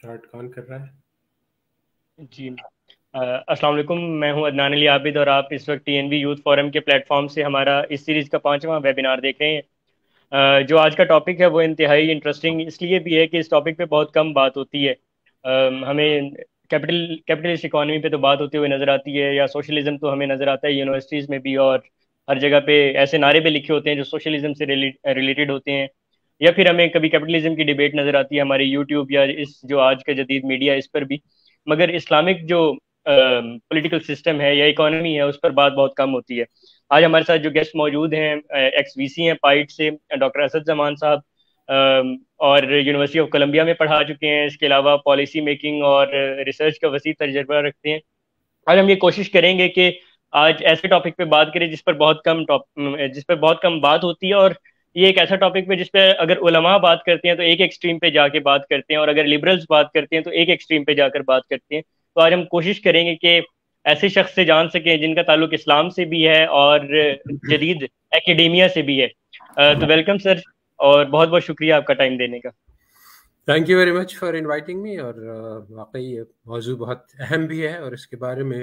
Start कौन कर रहा है जी अस्सलाम वालेकुम मैं हूं अदनान अली आबिद और आप इस वक्त टीएनबी यूथ फोरम के प्लेटफॉर्म से हमारा इस सीरीज़ का पांचवा वेबिनार देख रहे हैं जो आज का टॉपिक है वो इंतहाई इंटरेस्टिंग इसलिए भी है कि इस टॉपिक पे बहुत कम बात होती है हमें कैपिटल कैपिटलिस्ट इकोनॉमी पे तो बात होती हुई नज़र आती है या सोशलिज्म तो हमें नज़र आता है यूनिवर्सिटीज़ में भी और हर जगह पे ऐसे नारे भी लिखे होते हैं जो सोशलिज्म से रिलेटेड होते हैं या फिर हमें कभी कैपिटलिज्म की डिबेट नजर आती है हमारे यूट्यूब या इस जो आज का जदीद मीडिया इस पर भी मगर इस्लामिक जो पॉलिटिकल सिस्टम है या इकोनॉमी है उस पर बात बहुत कम होती है आज हमारे साथ जो गेस्ट मौजूद हैं एक्स वी सी हैं पाइट से डॉक्टर असद जमान साहब और यूनिवर्सिटी ऑफ कोलंबिया में पढ़ा चुके हैं इसके अलावा पॉलिसी मेकिंग और रिसर्च का वसी तजर्बा रखते हैं आज हम ये कोशिश करेंगे कि आज ऐसे टॉपिक पे बात करें जिस पर बहुत कम टॉप जिस पर बहुत कम बात होती है और ये एक ऐसा टॉपिक पे जिसपे अगर उलमा बात करते हैं तो एक एक्सट्रीम पे जाके बात करते हैं और अगर लिबरल्स बात करते हैं तो एक एक्सट्रीम पे जाकर बात करते हैं तो आज हम कोशिश करेंगे कि ऐसे शख्स से जान सकें जिनका ताल्लुक इस्लाम से भी है और जदीद एकेडेमिया से भी है तो वेलकम सर और बहुत बहुत शुक्रिया आपका टाइम देने का thank you very much for inviting me और वाकई मौजू बहुत अहम भी है और इसके बारे में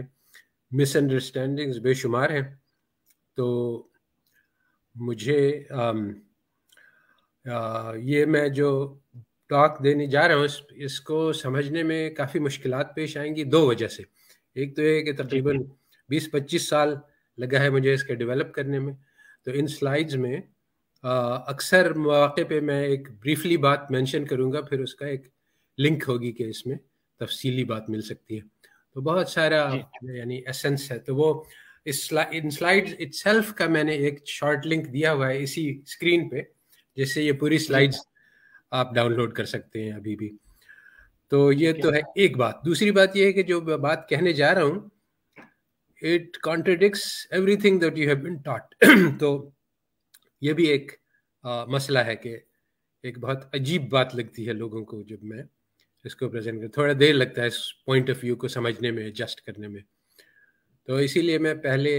मिसअंडरस्टैंडिंग्स बेशुमार हैं तो मुझे um, ये मैं जो टॉक देने जा रहा हूँ इस, इसको समझने में काफ़ी मुश्किल पेश आएंगी दो वजह से एक तो ये कि तकरीबन 20-25 साल लगा है मुझे इसके डेवलप करने में तो इन स्लाइड्स में अक्सर मौके पे मैं एक ब्रीफली बात मेंशन करूँगा फिर उसका एक लिंक होगी कि इसमें तफसीली बात मिल सकती है तो बहुत सारा यानी एसेंस है तो वो इस इन स्लाइड इट का मैंने एक शॉर्ट लिंक दिया हुआ है इसी स्क्रीन पे जिससे ये पूरी स्लाइड्स आप डाउनलोड कर सकते हैं अभी भी तो ये तो है एक बात दूसरी बात ये है कि जो बात कहने जा रहा हूँ it contradicts everything that you have been taught तो ये भी एक आ, मसला है कि एक बहुत अजीब बात लगती है लोगों को जब मैं इसको प्रेजेंट कर थोड़ा देर लगता है इस पॉइंट ऑफ व्यू को समझने में एडजस्ट करने में तो इसीलिए मैं पहले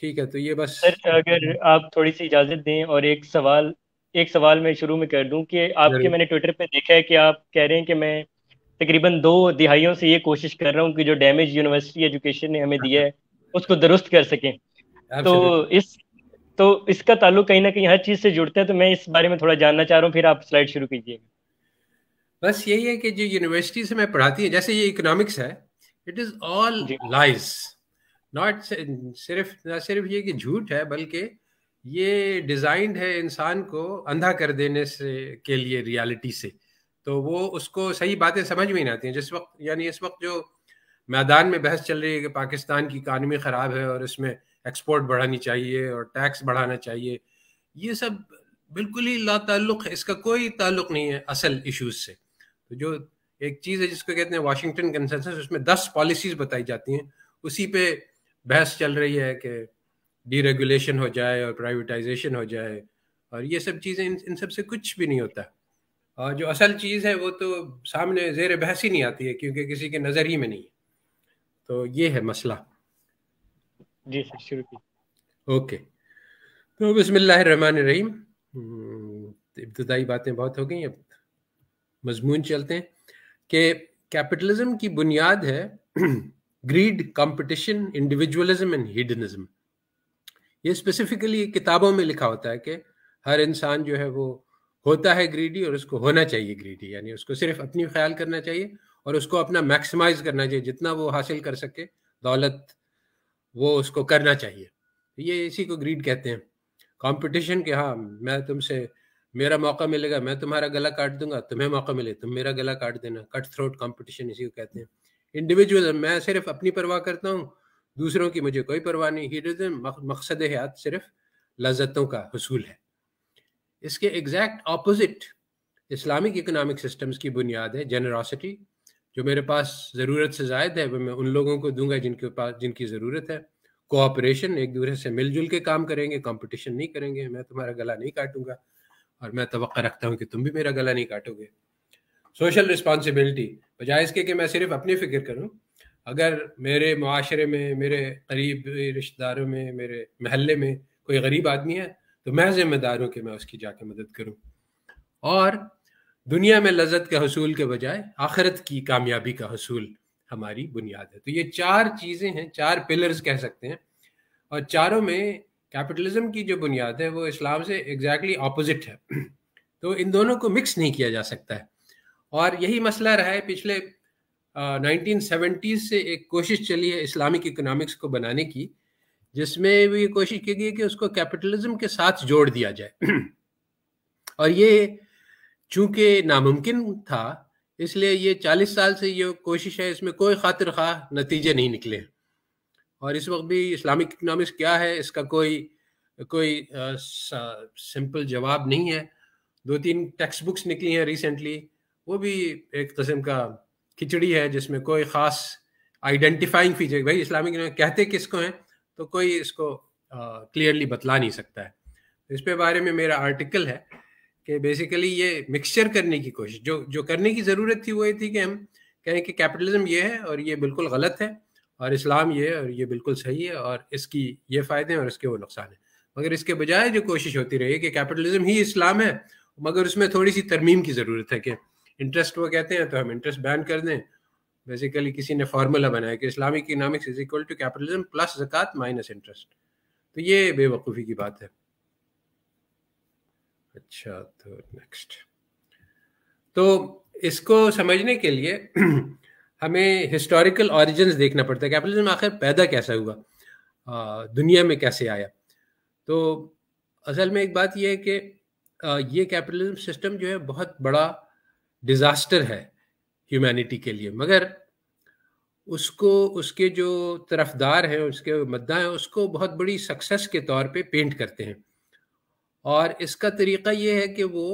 ठीक है तो ये बस सर अगर आप थोड़ी सी इजाज़त दें और एक सवाल एक सवाल मैं शुरू में कर दूं कि आपके मैंने ट्विटर पे देखा है कि आप कह रहे हैं कि मैं तकरीबन दो दिहाइयों से ये कोशिश कर रहा हूं कि जो डैमेज यूनिवर्सिटी एजुकेशन ने हमें दिया है उसको दुरुस्त कर सकें तो इस तो इसका ताल्लुक कहीं ना कहीं हर चीज़ से जुड़ता है तो मैं इस बारे में थोड़ा जानना चाह रहा हूँ फिर आप स्लाइड शुरू कीजिएगा बस यही है कि जो यूनिवर्सिटी से मैं पढ़ाती है जैसे ये इकोनॉमिक्स है it is all lies not सिर्फ ना सिर्फ ये कि झूठ है बल्कि ये डिजाइंड है इंसान को अंधा कर देने से के लिए रियलिटी से तो वो उसको सही बातें समझ में नहीं आती हैं जिस वक्त यानी इस वक्त जो मैदान में बहस चल रही है कि पाकिस्तान की इकानमी ख़राब है और इसमें एक्सपोर्ट बढ़ानी चाहिए और टैक्स बढ़ाना चाहिए ये सब बिल्कुल ही ला ताल्लुक है इसका कोई ताल्लुक नहीं है असल इश्यूज़ से तो जो एक चीज़ है जिसको कहते हैं वाशिंगटन कंसेंसस उसमें दस पॉलिसीज बताई जाती हैं उसी पे बहस चल रही है कि डीरेगुलेशन हो जाए और प्राइवेटाइजेशन हो जाए और ये सब चीज़ें इन इन सब से कुछ भी नहीं होता और जो असल चीज़ है वो तो सामने जेर बहस ही नहीं आती है क्योंकि किसी के नज़र ही में नहीं है तो ये है मसला जी सर शुरू की ओके तो रहीम हम्म, इब्तदाई बातें बहुत हो गई अब मजमून चलते हैं कि कैपिटलिज्म की बुनियाद है greed competition individualism and hedonism ये स्पेसिफिकली किताबों में लिखा होता है कि हर इंसान जो है वो होता है ग्रीडी और उसको होना चाहिए ग्रीडी यानी उसको सिर्फ अपनी ख्याल करना चाहिए और उसको अपना मैक्सिमाइज करना चाहिए जितना वो हासिल कर सके दौलत वो उसको करना चाहिए ये इसी को ग्रीड कहते हैं कंपटीशन के हाँ मैं तुमसे मेरा मौका मिलेगा मैं तुम्हारा गला काट दूंगा तुम्हें मौका मिले तुम मेरा गला काट देना कट थ्रोट कॉम्पिटिशन इसी को कहते हैं इंडिविजुअल मैं सिर्फ अपनी परवाह करता हूँ दूसरों की मुझे कोई परवाह नहीं मकसद हयात सिर्फ लजतों का हसूल है इसके exact opposite Islamic economic systems की बुनियाद है जनरासिटी जो मेरे पास ज़रूरत से जायद है वह मैं उन लोगों को दूंगा जिनके पास जिनकी ज़रूरत है कोऑपरेशन एक दूसरे से मिलजुल के काम करेंगे कंपटीशन नहीं करेंगे मैं तुम्हारा गला नहीं काटूंगा और मैं तो रखता हूँ कि तुम भी मेरा गला नहीं काटोगे सोशल रिस्पॉन्सिबिलिटी बजाय इसके कि मैं सिर्फ अपनी फिक्र करूँ अगर मेरे माशरे में मेरे करीब रिश्तेदारों में मेरे महल्ले में कोई गरीब आदमी है तो मैं जिम्मेदार हूँ कि मैं उसकी जाके मदद करूँ और दुनिया में लजत के हसूल के बजाय आखिरत की कामयाबी का हसूल हमारी बुनियाद है तो ये चार चीज़ें हैं चार पिलर्स कह सकते हैं और चारों में कैपिटलिज्म की जो बुनियाद है वो इस्लाम से एग्जैक्टली exactly अपोजिट है तो इन दोनों को मिक्स नहीं किया जा सकता है और यही मसला रहा है पिछले नाइनटीन सेवेंटीज से एक कोशिश चली है इस्लामिक इकोनॉमिक्स को बनाने की जिसमें भी कोशिश की गई कि उसको कैपिटलिज्म के साथ जोड़ दिया जाए और ये चूंकि नामुमकिन था इसलिए ये 40 साल से ये कोशिश है इसमें कोई खातिर खा नतीजे नहीं निकले और इस वक्त भी इस्लामिक इकोनॉमिक्स क्या है इसका कोई कोई सिंपल जवाब नहीं है दो तीन टेक्स्ट बुक्स निकली हैं रिसेंटली वो भी एक कस्म का खिचड़ी है जिसमें कोई खास आइडेंटिफाइंग फीचर भाई इस्लामिक कहते किसको हैं तो कोई इसको क्लियरली बतला नहीं सकता है तो इस पे बारे में मेरा आर्टिकल है कि बेसिकली ये मिक्सचर करने की कोशिश जो जो करने की ज़रूरत थी वो ये थी कि हम कहें कि कैपिटलिज्म ये है और ये बिल्कुल गलत है और इस्लाम ये है और ये बिल्कुल सही है और इसकी ये फ़ायदे हैं और इसके वो नुकसान हैं मगर इसके बजाय जो कोशिश होती रही कि कैपिटलिज्म ही इस्लाम है मगर उसमें थोड़ी सी तरमीम की ज़रूरत है कि इंटरेस्ट वो कहते हैं तो हम इंटरेस्ट बैन कर दें बेसिकली किसी ने फार्मूला बनाया कि Islamic economics is equal to capitalism plus zakat minus interest तो ये बेवकूफ़ी की बात है अच्छा तो नेक्स्ट तो इसको समझने के लिए हमें हिस्टोरिकल ऑरिजन देखना पड़ता है कैपिटलिज्म आखिर पैदा कैसा हुआ दुनिया में कैसे आया तो असल में एक बात यह है कि ये कैपिटलिज्म सिस्टम जो है बहुत बड़ा डिजास्टर है ह्यूमैनिटी के लिए मगर उसको उसके जो तरफदार हैं उसके मद्दा हैं उसको बहुत बड़ी सक्सेस के तौर पे पेंट करते हैं और इसका तरीका ये है कि वो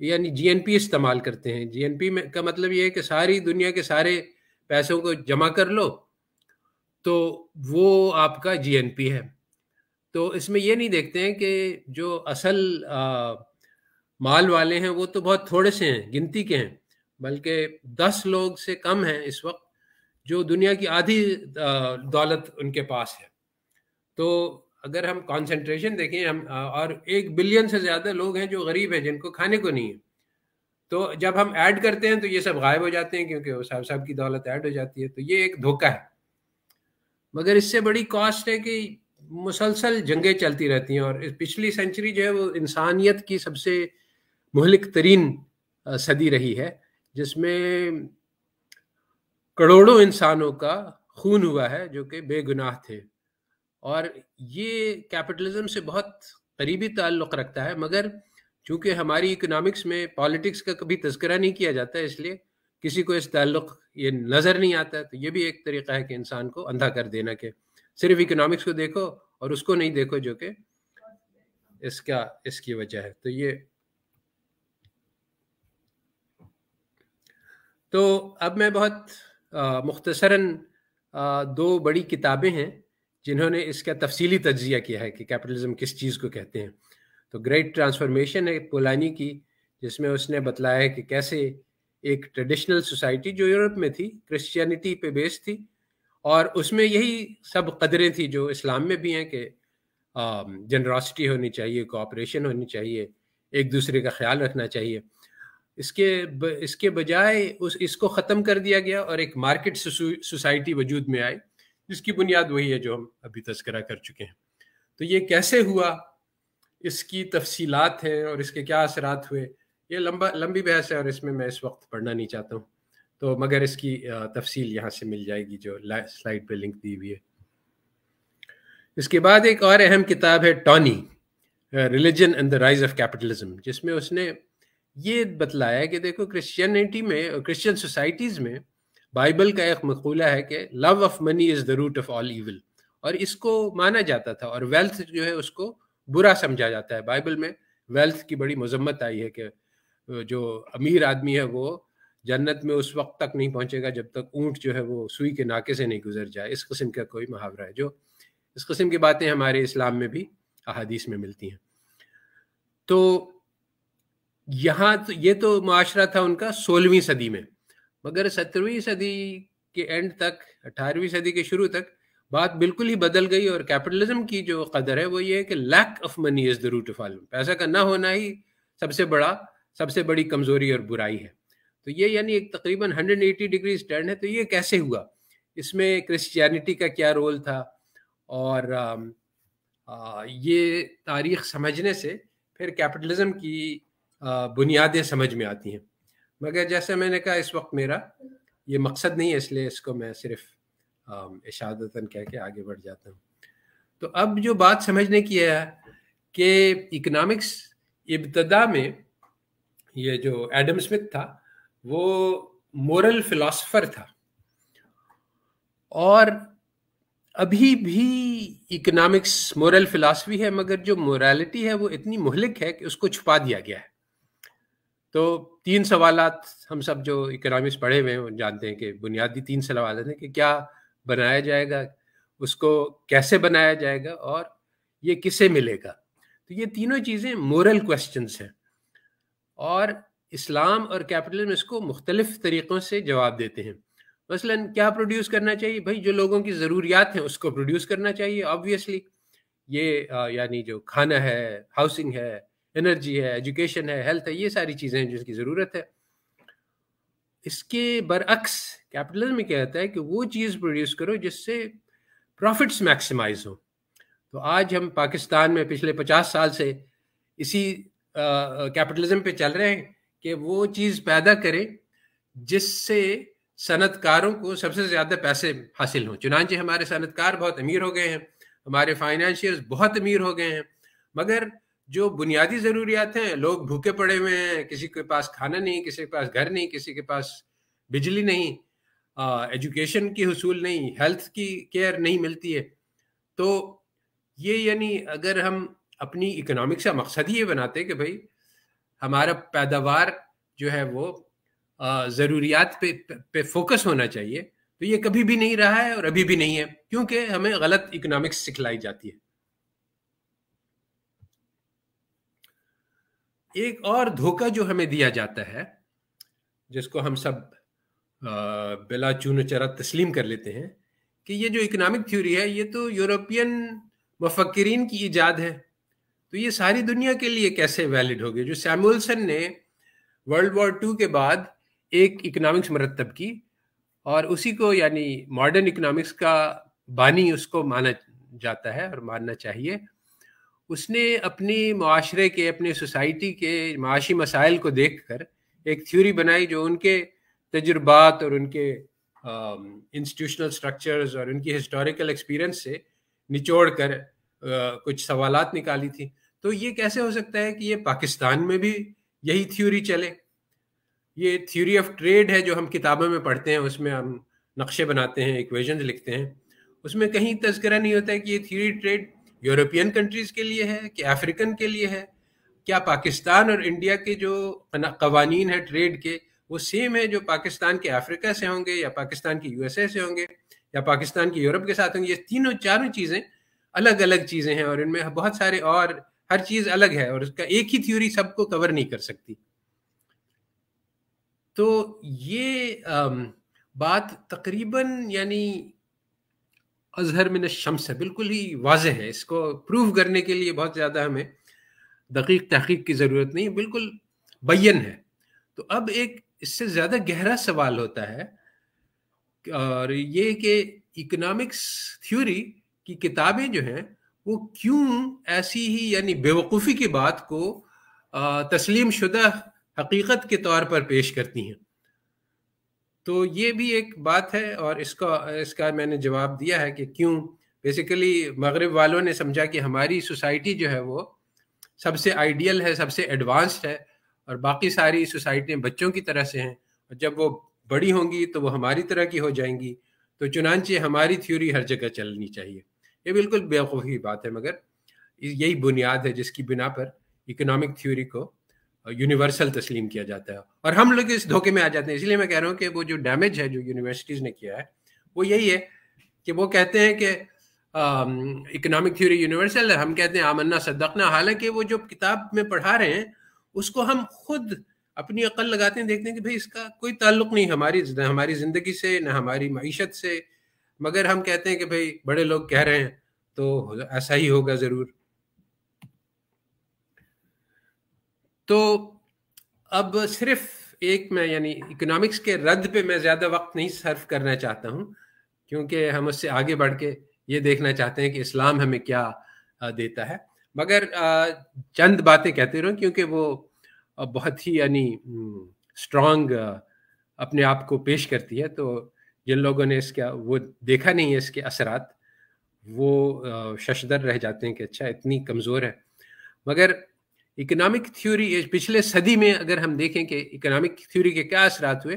यानी जीएनपी इस्तेमाल करते हैं जीएनपी में का मतलब ये है कि सारी दुनिया के सारे पैसों को जमा कर लो तो वो आपका जीएनपी है तो इसमें ये नहीं देखते हैं कि जो असल आ, माल वाले हैं वो तो बहुत थोड़े से हैं गिनती के हैं बल्कि दस लोग से कम हैं इस वक्त जो दुनिया की आधी दौलत उनके पास है तो अगर हम कंसंट्रेशन देखें हम और एक बिलियन से ज़्यादा लोग हैं जो गरीब हैं जिनको खाने को नहीं है तो जब हम ऐड करते हैं तो ये सब गायब हो जाते हैं क्योंकि वो साहब साहब की दौलत ऐड हो जाती है तो ये एक धोखा है मगर इससे बड़ी कॉस्ट है कि मुसलसल जंगें चलती रहती हैं और पिछली सेंचुरी जो है वो इंसानियत की सबसे मुहलिक तरीन सदी रही है जिसमें करोड़ों इंसानों का खून हुआ है जो कि बेगुनाह थे और ये कैपिटलिज्म से बहुत करीबी ताल्लुक़ रखता है मगर चूंकि हमारी इकोनॉमिक्स में पॉलिटिक्स का कभी तस्करा नहीं किया जाता है इसलिए किसी को इस ताल्लुक ये नज़र नहीं आता तो ये भी एक तरीका है कि इंसान को अंधा कर देना के सिर्फ इकोनॉमिक्स को देखो और उसको नहीं देखो जो कि इसका इसकी वजह है तो ये तो अब मैं बहुत मुख्तसरा दो बड़ी किताबें हैं जिन्होंने इसका तफसीली तजिया किया है कि कैपिटलिज्म किस चीज़ को कहते हैं तो ग्रेट ट्रांसफॉर्मेशन है पोलानी की जिसमें उसने बतलाया है कि कैसे एक ट्रेडिशनल सोसाइटी जो यूरोप में थी क्रिश्चियनिटी पे बेस्ड थी और उसमें यही सब कदरें थी जो इस्लाम में भी हैं कि जनरासिटी होनी चाहिए कोऑपरेशन होनी चाहिए एक दूसरे का ख्याल रखना चाहिए इसके ब, इसके बजाय उस इसको ख़त्म कर दिया गया और एक मार्केट सोसाइटी वजूद में आई जिसकी बुनियाद वही है जो हम अभी तस्करा कर चुके हैं तो ये कैसे हुआ इसकी तफसीलात हैं और इसके क्या असरात हुए ये लंबा लंबी बहस है और इसमें मैं इस वक्त पढ़ना नहीं चाहता हूँ तो मगर इसकी तफसील यहाँ से मिल जाएगी जो स्लाइड पे लिंक दी हुई है इसके बाद एक और अहम किताब है Tawney religion and the rise of capitalism जिसमें उसने ये बतलाया कि देखो क्रिश्चियनिटी में क्रिश्चियन सोसाइटीज़ में बाइबल का एक मकूला है कि love of money is the root of all evil और इसको माना जाता था और वेल्थ जो है उसको बुरा समझा जाता है बाइबल में वेल्थ की बड़ी मजम्मत आई है कि जो अमीर आदमी है वो जन्नत में उस वक्त तक नहीं पहुंचेगा जब तक ऊँट जो है वो सुई के नाके से नहीं गुजर जाए इस किस्म का कोई मुहावरा है जो इस किस्म की बातें हमारे इस्लाम में भी अहादीस में मिलती हैं तो यहाँ तो ये तो माशरा था उनका सोलहवीं सदी में मगर सत्रहवीं सदी के एंड तक अठारहवीं सदी के शुरू तक बात बिल्कुल ही बदल गई और कैपिटलिज्म की जो कदर है वो ये है कि lack of money is the root of आलम पैसा का ना होना ही सबसे बड़ा सबसे बड़ी कमज़ोरी और बुराई है तो ये यानी एक तकरीबन 180 डिग्री स्टैंड है तो ये कैसे हुआ इसमें क्रिश्चियनिटी का क्या रोल था और आ, आ, ये तारीख समझने से फिर कैपिटलिज्म की बुनियादें समझ में आती हैं मगर जैसे मैंने कहा इस वक्त मेरा ये मकसद नहीं है इसलिए इसको मैं सिर्फ इशादता कह के आगे बढ़ जाता हूँ तो अब जो बात समझने की है कि इकनॉमिक्स इब्तदा में ये जो एडम स्मिथ था वो मोरल फिलासफ़र था और अभी भी इकोनॉमिक्स मोरल फिलासफी है मगर जो मोरालिटी है वो इतनी मुहलिक है कि उसको छुपा दिया गया है तो तीन सवाल हम सब जो इकोनॉमिक्स पढ़े हुए हैं जानते हैं कि बुनियादी तीन सवाल हैं कि क्या बनाया जाएगा उसको कैसे बनाया जाएगा और ये किसे मिलेगा तो ये तीनों चीज़ें मोरल क्वेश्चन हैं और इस्लाम और कैपिटलिज्म इसको मुख्तलिफ तरीक़ों से जवाब देते हैं मसलन क्या प्रोड्यूस करना चाहिए भाई जो लोगों की ज़रूरियात हैं उसको प्रोड्यूस करना चाहिए ऑब्वियसली ये यानी जो खाना है हाउसिंग है एनर्जी है एजुकेशन है हेल्थ है ये सारी चीज़ें हैं जिसकी ज़रूरत है इसके बरअक्स कैपिटलिज्म में कहता है कि वो चीज़ प्रोड्यूस करो जिससे प्रॉफिट्स मैक्सिमाइज हो तो आज हम पाकिस्तान में पिछले पचास साल से इसी कैपिटलिज्म पे चल रहे हैं कि वो चीज़ पैदा करें जिससे सनतकारों को सबसे ज़्यादा पैसे हासिल हों चुनाचे हमारे सनतकार बहुत अमीर हो गए हैं हमारे फाइनेंशियर्स बहुत अमीर हो गए हैं मगर जो बुनियादी ज़रूरियात हैं लोग भूखे पड़े हुए हैं किसी के पास खाना नहीं किसी के पास घर नहीं किसी के पास बिजली नहीं आ, एजुकेशन की हसूल नहीं हेल्थ की केयर नहीं मिलती है तो ये यानी अगर हम अपनी इकोनॉमिक से मकसद ही ये बनाते कि भाई हमारा पैदावार जो है वो ज़रूरियात पे पे फोकस होना चाहिए तो ये कभी भी नहीं रहा है और अभी भी नहीं है क्योंकि हमें गलत इकोनॉमिक्स सिखलाई जाती है एक और धोखा जो हमें दिया जाता है जिसको हम सब बिला चून चरा तस्लीम कर लेते हैं कि ये जो इकोनॉमिक थ्योरी है ये तो यूरोपियन मफक्रीन की ईजाद है तो ये सारी दुनिया के लिए कैसे वैलिड होगी जो सैमुअलसन ने वर्ल्ड वॉर टू के बाद एक इकोनॉमिक्स मरतब की और उसी को यानी मॉडर्न इकोनॉमिक्स का बानी उसको माना जाता है और मानना चाहिए उसने अपनी माशरे के अपने सोसाइटी के माशी मसाइल को देख कर एक थ्योरी बनाई जो उनके तजुर्बात और उनके इंस्टीट्यूशनल स्ट्रक्चर्स और उनकी हिस्टोरिकल एक्सपीरियंस से निचोड़ कर uh, कुछ सवाल निकाली थी तो ये कैसे हो सकता है कि ये पाकिस्तान में भी यही थ्योरी चले ये थ्योरी ऑफ ट्रेड है जो हम किताबों में पढ़ते हैं उसमें हम नक्शे बनाते हैं इक्वेजन लिखते हैं उसमें कहीं तस्करा नहीं होता है कि ये थ्योरी ट्रेड यूरोपियन कंट्रीज के लिए है कि अफ्रीकन के लिए है क्या पाकिस्तान और इंडिया के जो कवानीन है ट्रेड के वो सेम है जो पाकिस्तान के अफ्रीका से होंगे या पाकिस्तान के यूएसए से होंगे या पाकिस्तान के यूरोप के साथ होंगे ये तीनों चारों चीज़ें अलग अलग चीज़ें हैं और इनमें बहुत सारे और हर चीज़ अलग है और उसका एक ही थ्योरी सबको कवर नहीं कर सकती तो ये बात तकरीबन यानी अजहर मिन शम्स है बिल्कुल ही वाज है इसको प्रूव करने के लिए बहुत ज़्यादा हमें दकीक तहकीक की ज़रूरत नहीं है बिल्कुल बैन है तो अब एक इससे ज़्यादा गहरा सवाल होता है और ये कि इकोनॉमिक्स थ्योरी की किताबें जो हैं वो क्यों ऐसी ही यानी बेवकूफ़ी की बात को तस्लीम शुदा हकीकत के तौर पर पेश करती हैं तो ये भी एक बात है और इसका इसका मैंने जवाब दिया है कि क्यों बेसिकली मगरब वालों ने समझा कि हमारी सोसाइटी जो है वो सबसे आइडियल है सबसे एडवांस्ड है और बाकी सारी सोसाइटियाँ बच्चों की तरह से हैं और जब वो बड़ी होंगी तो वो हमारी तरह की हो जाएंगी तो चुनानचे हमारी थ्योरी हर जगह चलनी चाहिए ये बिल्कुल बेवकूफ़ी बात है मगर यही बुनियाद है जिसकी बिना पर इकोनॉमिक थ्योरी को यूनिवर्सल तस्लीम किया जाता है और हम लोग इस धोखे में आ जाते हैं इसलिए मैं कह रहा हूँ कि वो जो डैमेज है जो यूनिवर्सिटीज़ ने किया है वो यही है कि वो कहते हैं कि इकोनॉमिक थ्योरी यूनिवर्सल है हम कहते हैं आमन्ना सद्दकना हालांकि वो जो किताब में पढ़ा रहे हैं उसको हम खुद अपनी अकल लगाते हैं देखते हैं कि भाई इसका कोई ताल्लुक नहीं हमारी न हमारी ज़िंदगी से ना हमारी मीशत से मगर हम कहते हैं कि भाई बड़े लोग कह रहे हैं तो ऐसा ही होगा ज़रूर तो अब सिर्फ एक मैं यानी इकोनॉमिक्स के रद्द पे मैं ज़्यादा वक्त नहीं सर्व करना चाहता हूँ क्योंकि हम उससे आगे बढ़ के ये देखना चाहते हैं कि इस्लाम हमें क्या देता है मगर चंद बातें कहते रहूँ क्योंकि वो बहुत ही यानी स्ट्रांग अपने आप को पेश करती है तो जिन लोगों ने इसका वो देखा नहीं है इसके असरात वो शशदर रह जाते हैं कि अच्छा इतनी कमज़ोर है मगर इकोनॉमिक थ्योरी पिछले सदी में अगर हम देखें कि इकोनॉमिक थ्योरी के क्या असरात हुए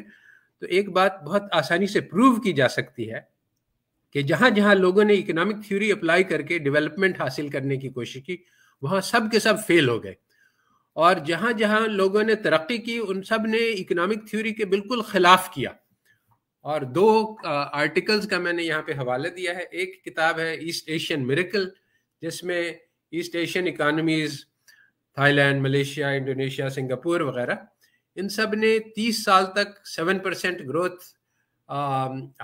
तो एक बात बहुत आसानी से प्रूव की जा सकती है कि जहाँ जहाँ लोगों ने इकोनॉमिक थ्योरी अप्लाई करके डेवलपमेंट हासिल करने की कोशिश की वहाँ सब के सब फेल हो गए और जहाँ जहाँ लोगों ने तरक्की की उन सब ने इकोनॉमिक थ्योरी के बिल्कुल खिलाफ किया और दो आर्टिकल्स का मैंने यहाँ पे हवाला दिया है एक किताब है ईस्ट एशियन मिरेकल जिसमें East Asian economies Thailand Malaysia Indonesia Singapore वगैरह इन सब ने 30 साल तक 7 परसेंट ग्रोथ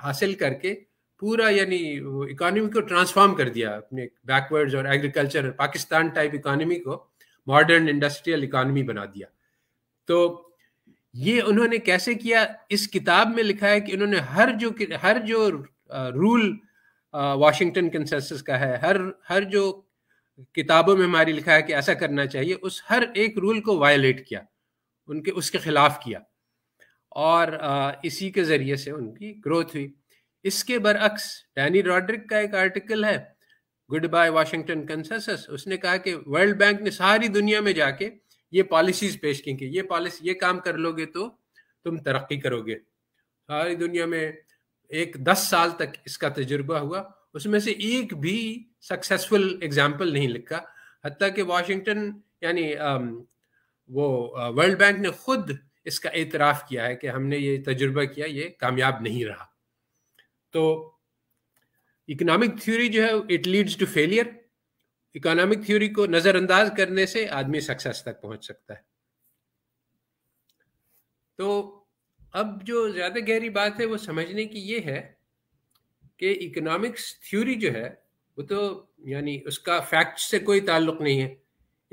हासिल करके पूरा यानी इकानमी को ट्रांसफॉर्म कर दिया अपने बैकवर्ड्स और एग्रीकल्चर पाकिस्तान टाइप इकानमी को मॉडर्न इंडस्ट्रियल इकानमी बना दिया तो ये उन्होंने कैसे किया इस किताब में लिखा है कि उन्होंने हर जो हर जो रूल वाशिंगटन कंसेंसस का है हर हर जो किताबों में हमारी लिखा है कि ऐसा करना चाहिए उस हर एक रूल को वायलेट किया उनके उसके खिलाफ किया और इसी के ज़रिए से उनकी ग्रोथ हुई इसके बरअक्स डैनी रॉड्रिक का एक आर्टिकल है गुड बाय वाशिंगटन कंसेसस उसने कहा कि वर्ल्ड बैंक ने सारी दुनिया में जाके ये पॉलिसीज पेश की ये पॉलिसी ये काम कर लोगे तो तुम तरक्की करोगे सारी दुनिया में एक दस साल तक इसका तजुर्बा हुआ उसमें से एक भी सक्सेसफुल एग्जाम्पल नहीं लिखा हती कि वाशिंगटन यानी um, वो वर्ल्ड uh, बैंक ने खुद इसका एतराफ़ किया है कि हमने ये तजुर्बा किया ये कामयाब नहीं रहा तो इकोनॉमिक थ्योरी जो है it leads to failure economic theory को नज़रअंदाज करने से आदमी सक्सेस तक पहुंच सकता है तो अब जो ज़्यादा गहरी बात है वो समझने की ये है कि इकोनॉमिक्स थ्योरी जो है वो तो यानी उसका फैक्ट से कोई ताल्लुक नहीं है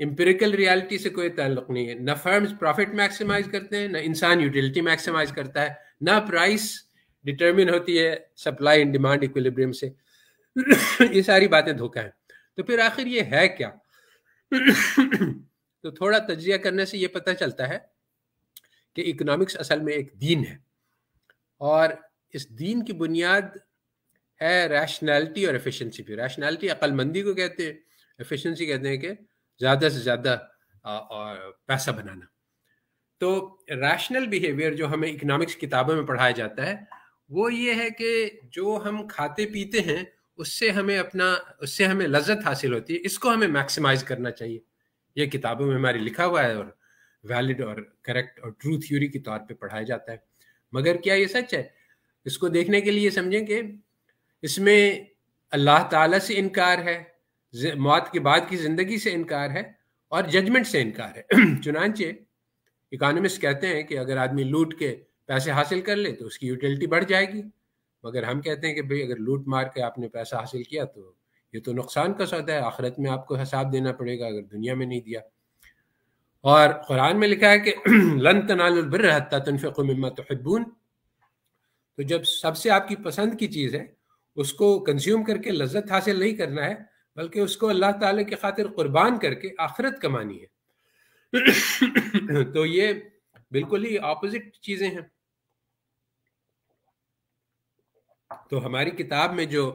एम्पेरिकल रियलिटी से कोई ताल्लुक नहीं है ना फर्म्स प्रॉफिट मैक्सिमाइज करते हैं ना इंसान यूटिलिटी मैक्सिमाइज करता है ना प्राइस डिटर्मिन होती है सप्लाई एंड डिमांड इक्विलिब्रियम से ये सारी बातें धोखा है तो फिर आखिर ये है क्या तो थोड़ा तजिया करने से ये पता चलता है कि इकोनॉमिक्स असल में एक दीन है और इस दीन की बुनियाद है रैशनैलिटी और एफिशिएंसी भी रैशनैलिटी अकलमंदी को कहते हैं एफिशिएंसी कहते हैं कि ज़्यादा से ज़्यादा पैसा बनाना तो रैशनल बिहेवियर जो हमें इकोनॉमिक्स किताबों में पढ़ाया जाता है वो ये है कि जो हम खाते पीते हैं उससे हमें अपना उससे हमें लज्जत हासिल होती है इसको हमें मैक्सिमाइज करना चाहिए ये किताबों में हमारी लिखा हुआ है और वैलिड और करेक्ट और ट्रू थ्योरी के तौर पे पढ़ाया जाता है मगर क्या ये सच है इसको देखने के लिए समझें कि इसमें अल्लाह ताला से इनकार है मौत के बाद की ज़िंदगी से इनकार है और जजमेंट से इनकार है चुनाचे इकानमिस्ट कहते हैं कि अगर आदमी लूट के पैसे हासिल कर ले तो उसकी यूटिलिटी बढ़ जाएगी मगर हम कहते हैं कि भाई अगर लूट मार के आपने पैसा हासिल किया तो ये तो नुकसान का सौदा है आखिरत में आपको हिसाब देना पड़ेगा अगर दुनिया में नहीं दिया और कुरान में लिखा है कि लन तनालबिर तनफ़ुमत तो जब सबसे आपकी पसंद की चीज़ है उसको कंज्यूम करके लज्जत हासिल नहीं करना है बल्कि उसको अल्लाह ताला की खातिर कुर्बान करके आखिरत कमानी है तो ये बिल्कुल ही ऑपोजिट चीज़ें हैं तो हमारी किताब में जो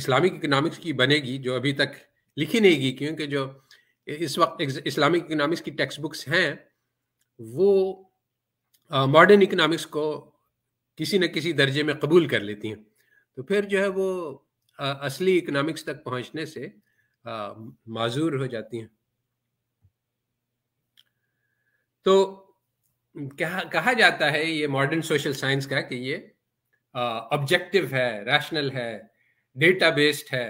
इस्लामिक इकोनॉमिक्स की बनेगी जो अभी तक लिखी नहीं गई क्योंकि जो इस वक्त इस्लामिक इकोनॉमिक्स की टेक्स्ट बुक्स हैं वो मॉडर्न इकोनॉमिक्स को किसी न किसी दर्जे में कबूल कर लेती हैं तो फिर जो है वो आ, असली इकोनॉमिक्स तक पहुंचने से माजूर हो जाती हैं तो कहा कहा जाता है ये मॉडर्न सोशल साइंस का कि ये ऑब्जेक्टिव है रैशनल है डेटा बेस्ड है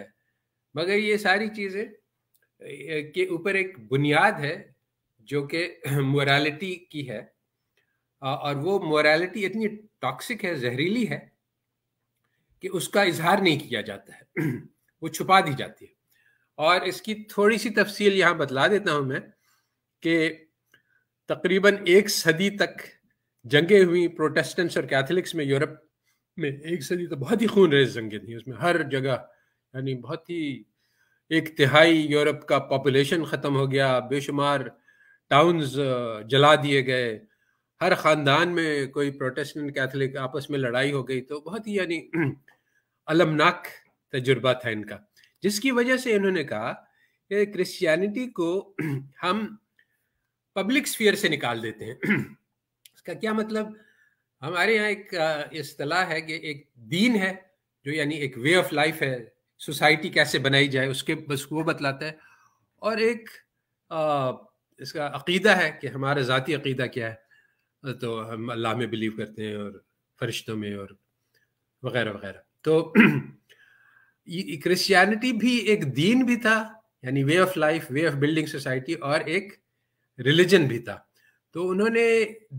मगर ये सारी चीज़ें के ऊपर एक बुनियाद है जो कि मोरालिटी की है और वो मोरालिटी इतनी टॉक्सिक है जहरीली है कि उसका इजहार नहीं किया जाता है वो छुपा दी जाती है और इसकी थोड़ी सी तफसील यहाँ बतला देता हूँ मैं कि तकरीबन एक सदी तक जंगे हुई प्रोटेस्टेंट्स और कैथलिक्स में यूरोप में एक सदी तो बहुत ही खून रेज जंगे थी उसमें हर जगह यानी बहुत ही एक तिहाई यूरोप का पॉपुलेशन ख़त्म हो गया बेशुमार टाउन्स जला दिए गए हर ख़ानदान में कोई प्रोटेस्टेंट कैथलिक आपस में लड़ाई हो गई तो बहुत ही यानी अलमनाक तजुर्बा था इनका जिसकी वजह से इन्होंने कहा कि क्रिश्चियनिटी को हम पब्लिक स्फीयर से निकाल देते हैं इसका क्या मतलब हमारे यहाँ एक असलाह है कि एक दीन है जो यानी एक वे ऑफ लाइफ है सोसाइटी कैसे बनाई जाए उसके बस वो बतलाता है और एक आ, इसका अकीदा है कि हमारा ज़ाती अकीदा क्या है तो हम अल्लाह में बिलीव करते हैं और फरिश्तों में और वगैरह वगैरह तो क्रिश्चियनिटी भी एक दीन भी था यानी way of life way of building society और एक रिलीजन भी था तो उन्होंने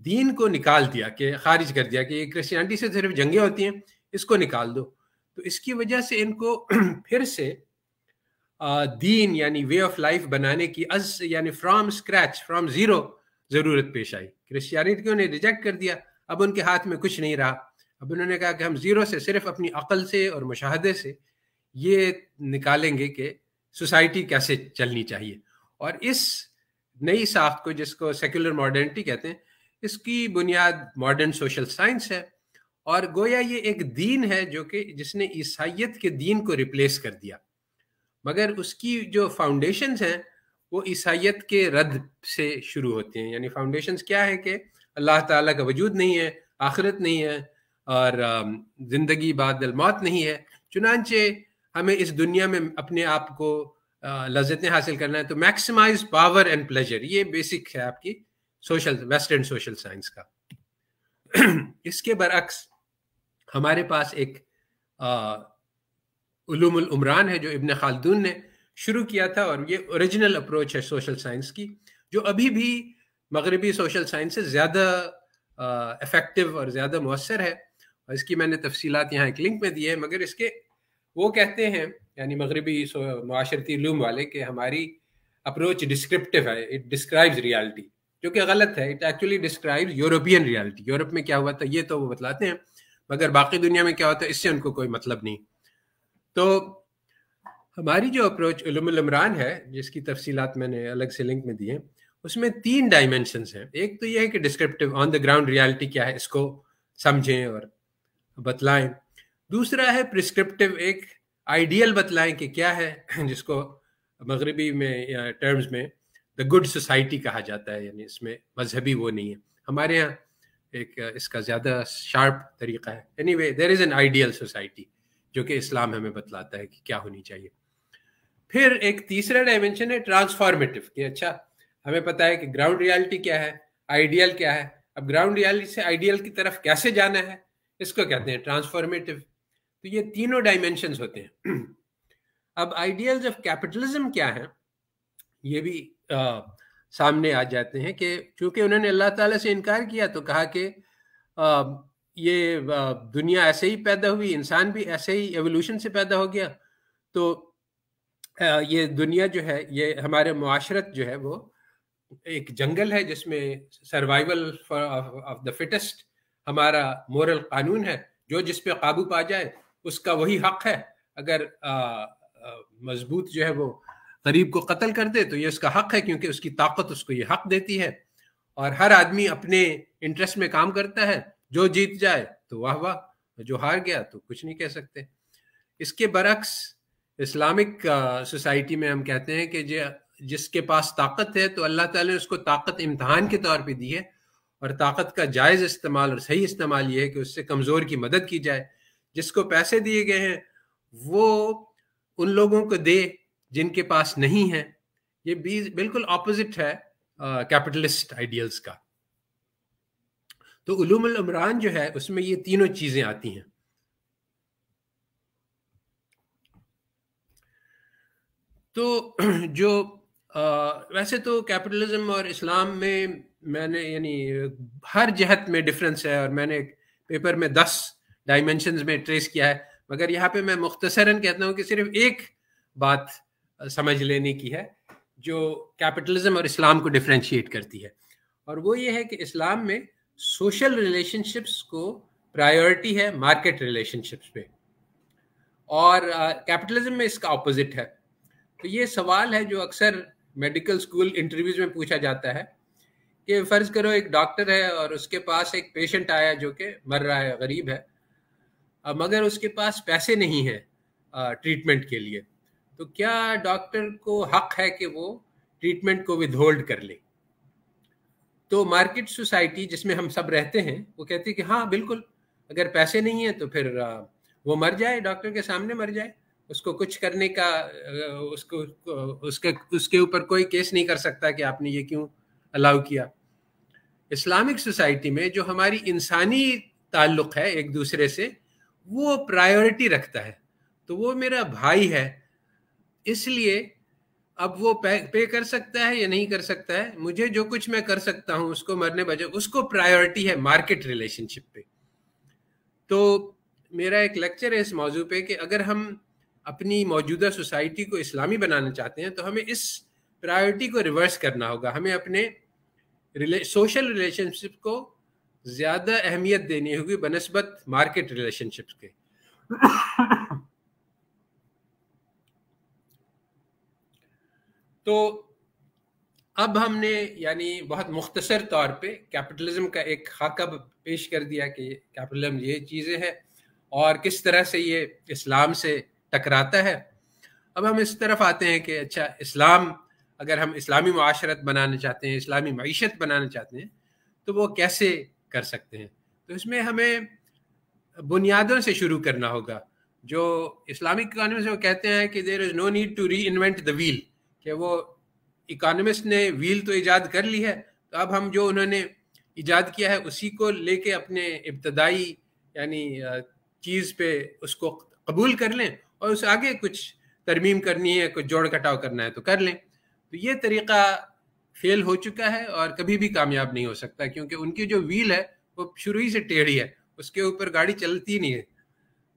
दीन को निकाल दिया कि खारिज कर दिया कि क्रिश्चियनिटी से सिर्फ जंगें होती हैं इसको निकाल दो तो इसकी वजह से इनको फिर से दीन यानी वे ऑफ लाइफ बनाने की अज यानी फ्रॉम स्क्रैच फ्रॉम ज़ीरो ज़रूरत पेश आई क्रिश्चियनिटी को ने रिजेक्ट कर दिया अब उनके हाथ में कुछ नहीं रहा अब उन्होंने कहा कि हम ज़ीरो से सिर्फ अपनी अकल से और मुशाहदे से ये निकालेंगे कि सोसाइटी कैसे चलनी चाहिए और इस नई साख्त को जिसको सेक्युलर मॉडर्निटी कहते हैं इसकी बुनियाद मॉडर्न सोशल साइंस है और गोया ये एक दीन है जो कि जिसने ईसाइत के दीन को रिप्लेस कर दिया मगर उसकी जो फाउंडेशन हैं वो ईसाइत के रद्द से शुरू होते हैं यानी फाउंडेशन क्या है कि अल्लाह ताला का वजूद नहीं है आखिरत नहीं है और जिंदगी बाद मौत नहीं है चुनानचे हमें इस दुनिया में अपने आप को लजतें हासिल करना है तो मैक्सिमाइज पावर एंड प्लेजर ये बेसिक है आपकी सोशल वेस्टर्न सोशल साइंस का इसके बरक्स हमारे पास एक उलूमुल उमरान है जो इब्न खालदून ने शुरू किया था और ये ओरिजिनल अप्रोच है सोशल साइंस की जो अभी भी मगरबी सोशल साइंस से ज़्यादा इफ़ेक्टिव और ज़्यादा मौसर है इसकी मैंने तफसीत यहाँ एक लिंक में दी है मगर इसके वो कहते हैं यानी मगरबी माशरती लूम वाले कि हमारी अप्रोच डिस्क्रिप्टिव है इट डिस्क्राइब्स रियलिटी जो कि गलत है it actually describes European reality Europe में क्या हुआ था ये तो वो बतलाते हैं मगर बाकी दुनिया में क्या होता है इससे उनको कोई मतलब नहीं तो हमारी जो अप्रोच इमरान है जिसकी तफसीत मैंने अलग से लिंक में दी है उसमें तीन डायमेंशन हैं एक तो ये है कि descriptive on the ground reality क्या है इसको समझें और बतलाएं दूसरा है प्रिस्क्रिप्टिव एक आइडियल बतलाएं कि क्या है जिसको मगरबी में या टर्म्स में द गुड सोसाइटी कहा जाता है यानी इसमें मजहबी वो नहीं है हमारे यहाँ एक इसका ज़्यादा शार्प तरीका है anyway there is an ideal society जो कि इस्लाम हमें बतलाता है कि क्या होनी चाहिए फिर एक तीसरा डायमेंशन है ट्रांसफॉर्मेटिव कि अच्छा हमें पता है कि ग्राउंड रियलिटी क्या है आइडियल क्या है अब ग्राउंड रियलिटी से आइडियल की तरफ कैसे जाना है इसको कहते हैं ट्रांसफॉर्मेटिव तो ये तीनों डायमेंशन होते हैं अब आइडियल्स ऑफ कैपिटलिज्म क्या है ये भी आ, सामने आ जाते हैं कि चूंकि उन्होंने अल्लाह ताला से इनकार किया तो कहा कि आ, ये आ, दुनिया ऐसे ही पैदा हुई इंसान भी ऐसे ही एवोल्यूशन से पैदा हो गया तो आ, ये दुनिया जो है ये हमारे माशरत जो है वो एक जंगल है जिसमें सर्वाइवल ऑफ द फिटेस्ट हमारा मोरल कानून है जो जिस पे काबू पा जाए उसका वही हक है अगर मजबूत जो है वो गरीब को कत्ल कर दे तो ये उसका हक है क्योंकि उसकी ताकत उसको ये हक देती है और हर आदमी अपने इंटरेस्ट में काम करता है जो जीत जाए तो वाह वाह जो हार गया तो कुछ नहीं कह सकते इसके बरक्स इस्लामिक सोसाइटी में हम कहते हैं कि जिसके पास ताकत है तो अल्लाह ताला ने उसको ताकत इम्तहान के तौर पे दी है और ताकत का जायज़ इस्तेमाल और सही इस्तेमाल ये है कि उससे कमज़ोर की मदद की जाए जिसको पैसे दिए गए हैं वो उन लोगों को दे जिनके पास नहीं है ये बिल्कुल ऑपोजिट है कैपिटलिस्ट आइडियल्स का तो उलूमल उमरान जो है उसमें ये तीनों चीज़ें आती हैं तो जो आ, वैसे तो कैपिटलिज्म और इस्लाम में मैंने यानी हर जहत में डिफरेंस है और मैंने पेपर में दस डायमेंशन में ट्रेस किया है मगर यहाँ पे मैं मुख्तसरन कहता हूँ कि सिर्फ एक बात समझ लेने की है जो कैपिटलिज्म और इस्लाम को डिफ्रेंशिएट करती है और वो ये है कि इस्लाम में सोशल रिलेशनशिप्स को प्रायोरिटी है मार्केट रिलेशनशिप्स पे और कैपिटलिज्म uh, में इसका ऑपोजिट है तो ये सवाल है जो अक्सर मेडिकल स्कूल इंटरव्यूज में पूछा जाता है कि फर्ज करो एक डॉक्टर है और उसके पास एक पेशेंट आया जो कि मर रहा है गरीब है मगर उसके पास पैसे नहीं है ट्रीटमेंट के लिए तो क्या डॉक्टर को हक है कि वो ट्रीटमेंट को विद होल्ड कर ले तो मार्केट सोसाइटी जिसमें हम सब रहते हैं वो कहती है कि हाँ बिल्कुल अगर पैसे नहीं है तो फिर वो मर जाए डॉक्टर के सामने मर जाए उसको कुछ करने का उसको उसके उसके ऊपर कोई केस नहीं कर सकता कि आपने ये क्यों अलाउ किया इस्लामिक सोसाइटी में जो हमारी इंसानी ताल्लुक है एक दूसरे से वो प्रायोरिटी रखता है तो वो मेरा भाई है इसलिए अब वो पे, पे कर सकता है या नहीं कर सकता है मुझे जो कुछ मैं कर सकता हूँ उसको मरने बजाय उसको प्रायोरिटी है मार्केट रिलेशनशिप पे तो मेरा एक लेक्चर है इस मौजू पे कि अगर हम अपनी मौजूदा सोसाइटी को इस्लामी बनाना चाहते हैं तो हमें इस प्रायोरिटी को रिवर्स करना होगा हमें अपने सोशल रिलेशनशिप को ज़्यादा अहमियत देनी होगी बनस्बत मार्केट रिलेशनशिप के तो अब हमने यानी बहुत मुख्तसर तौर पे कैपिटलिज्म का एक खाका पेश कर दिया कि कैपिटलिज्म ये चीज़ें हैं और किस तरह से ये इस्लाम से टकराता है अब हम इस तरफ आते हैं कि अच्छा इस्लाम अगर हम इस्लामी माशरत बनाना चाहते हैं इस्लामी मीशत बनाना चाहते हैं तो वो कैसे कर सकते हैं तो इसमें हमें बुनियादों से शुरू करना होगा जो इस्लामिक से वो कहते हैं कि there is no need to reinvent the wheel कि वो इकानमिस्ट ने व्हील तो ईजाद कर ली है तो अब हम जो उन्होंने ईजाद किया है उसी को लेके अपने इब्तदाई यानी चीज़ पे उसको कबूल कर लें और उस आगे कुछ तरमीम करनी है कुछ जोड़ कटाव करना है तो कर लें तो ये तरीका फेल हो चुका है और कभी भी कामयाब नहीं हो सकता क्योंकि उनकी जो व्हील है वो शुरू ही से टेढ़ी है उसके ऊपर गाड़ी चलती नहीं है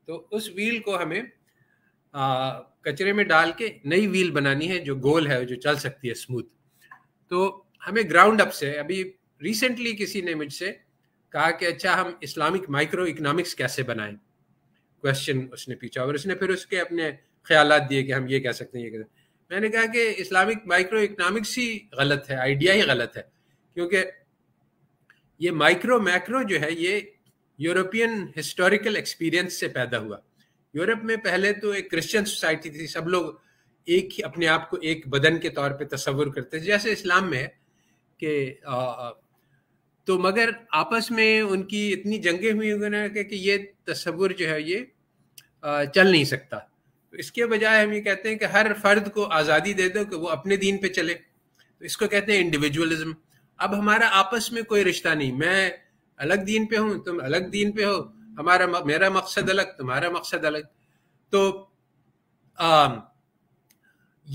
तो उस व्हील को हमें आ, कचरे में डाल के नई व्हील बनानी है जो गोल है जो चल सकती है स्मूथ तो हमें ग्राउंड अप से अभी रिसेंटली किसी ने मुझसे कहा कि अच्छा हम इस्लामिक माइक्रो इकोनॉमिक्स कैसे बनाएं क्वेश्चन उसने पूछा और उसने फिर उसके अपने ख्याल दिए कि हम ये कह सकते हैं ये कह सकते मैंने कहा कि इस्लामिक माइक्रो इकोनॉमिक्स ही गलत है आइडिया ही गलत है क्योंकि ये माइक्रो मैक्रो जो है ये यूरोपियन हिस्टोरिकल एक्सपीरियंस से पैदा हुआ यूरोप में पहले तो एक क्रिश्चियन सोसाइटी थी सब लोग एक ही अपने आप को एक बदन के तौर पे तस्वुर करते थे जैसे इस्लाम में है कि तो मगर आपस में उनकी इतनी जंगें हुई ना कि ये तस्वुर जो है ये आ, चल नहीं सकता इसके बजाय हम ये कहते हैं कि हर फर्द को आज़ादी दे दो कि वो अपने दीन पे चले तो इसको कहते हैं इंडिविजुअलिज्म अब हमारा आपस में कोई रिश्ता नहीं मैं अलग दीन पे हूँ तुम अलग दीन पे हो हमारा मेरा मकसद अलग तुम्हारा मकसद अलग तो आ,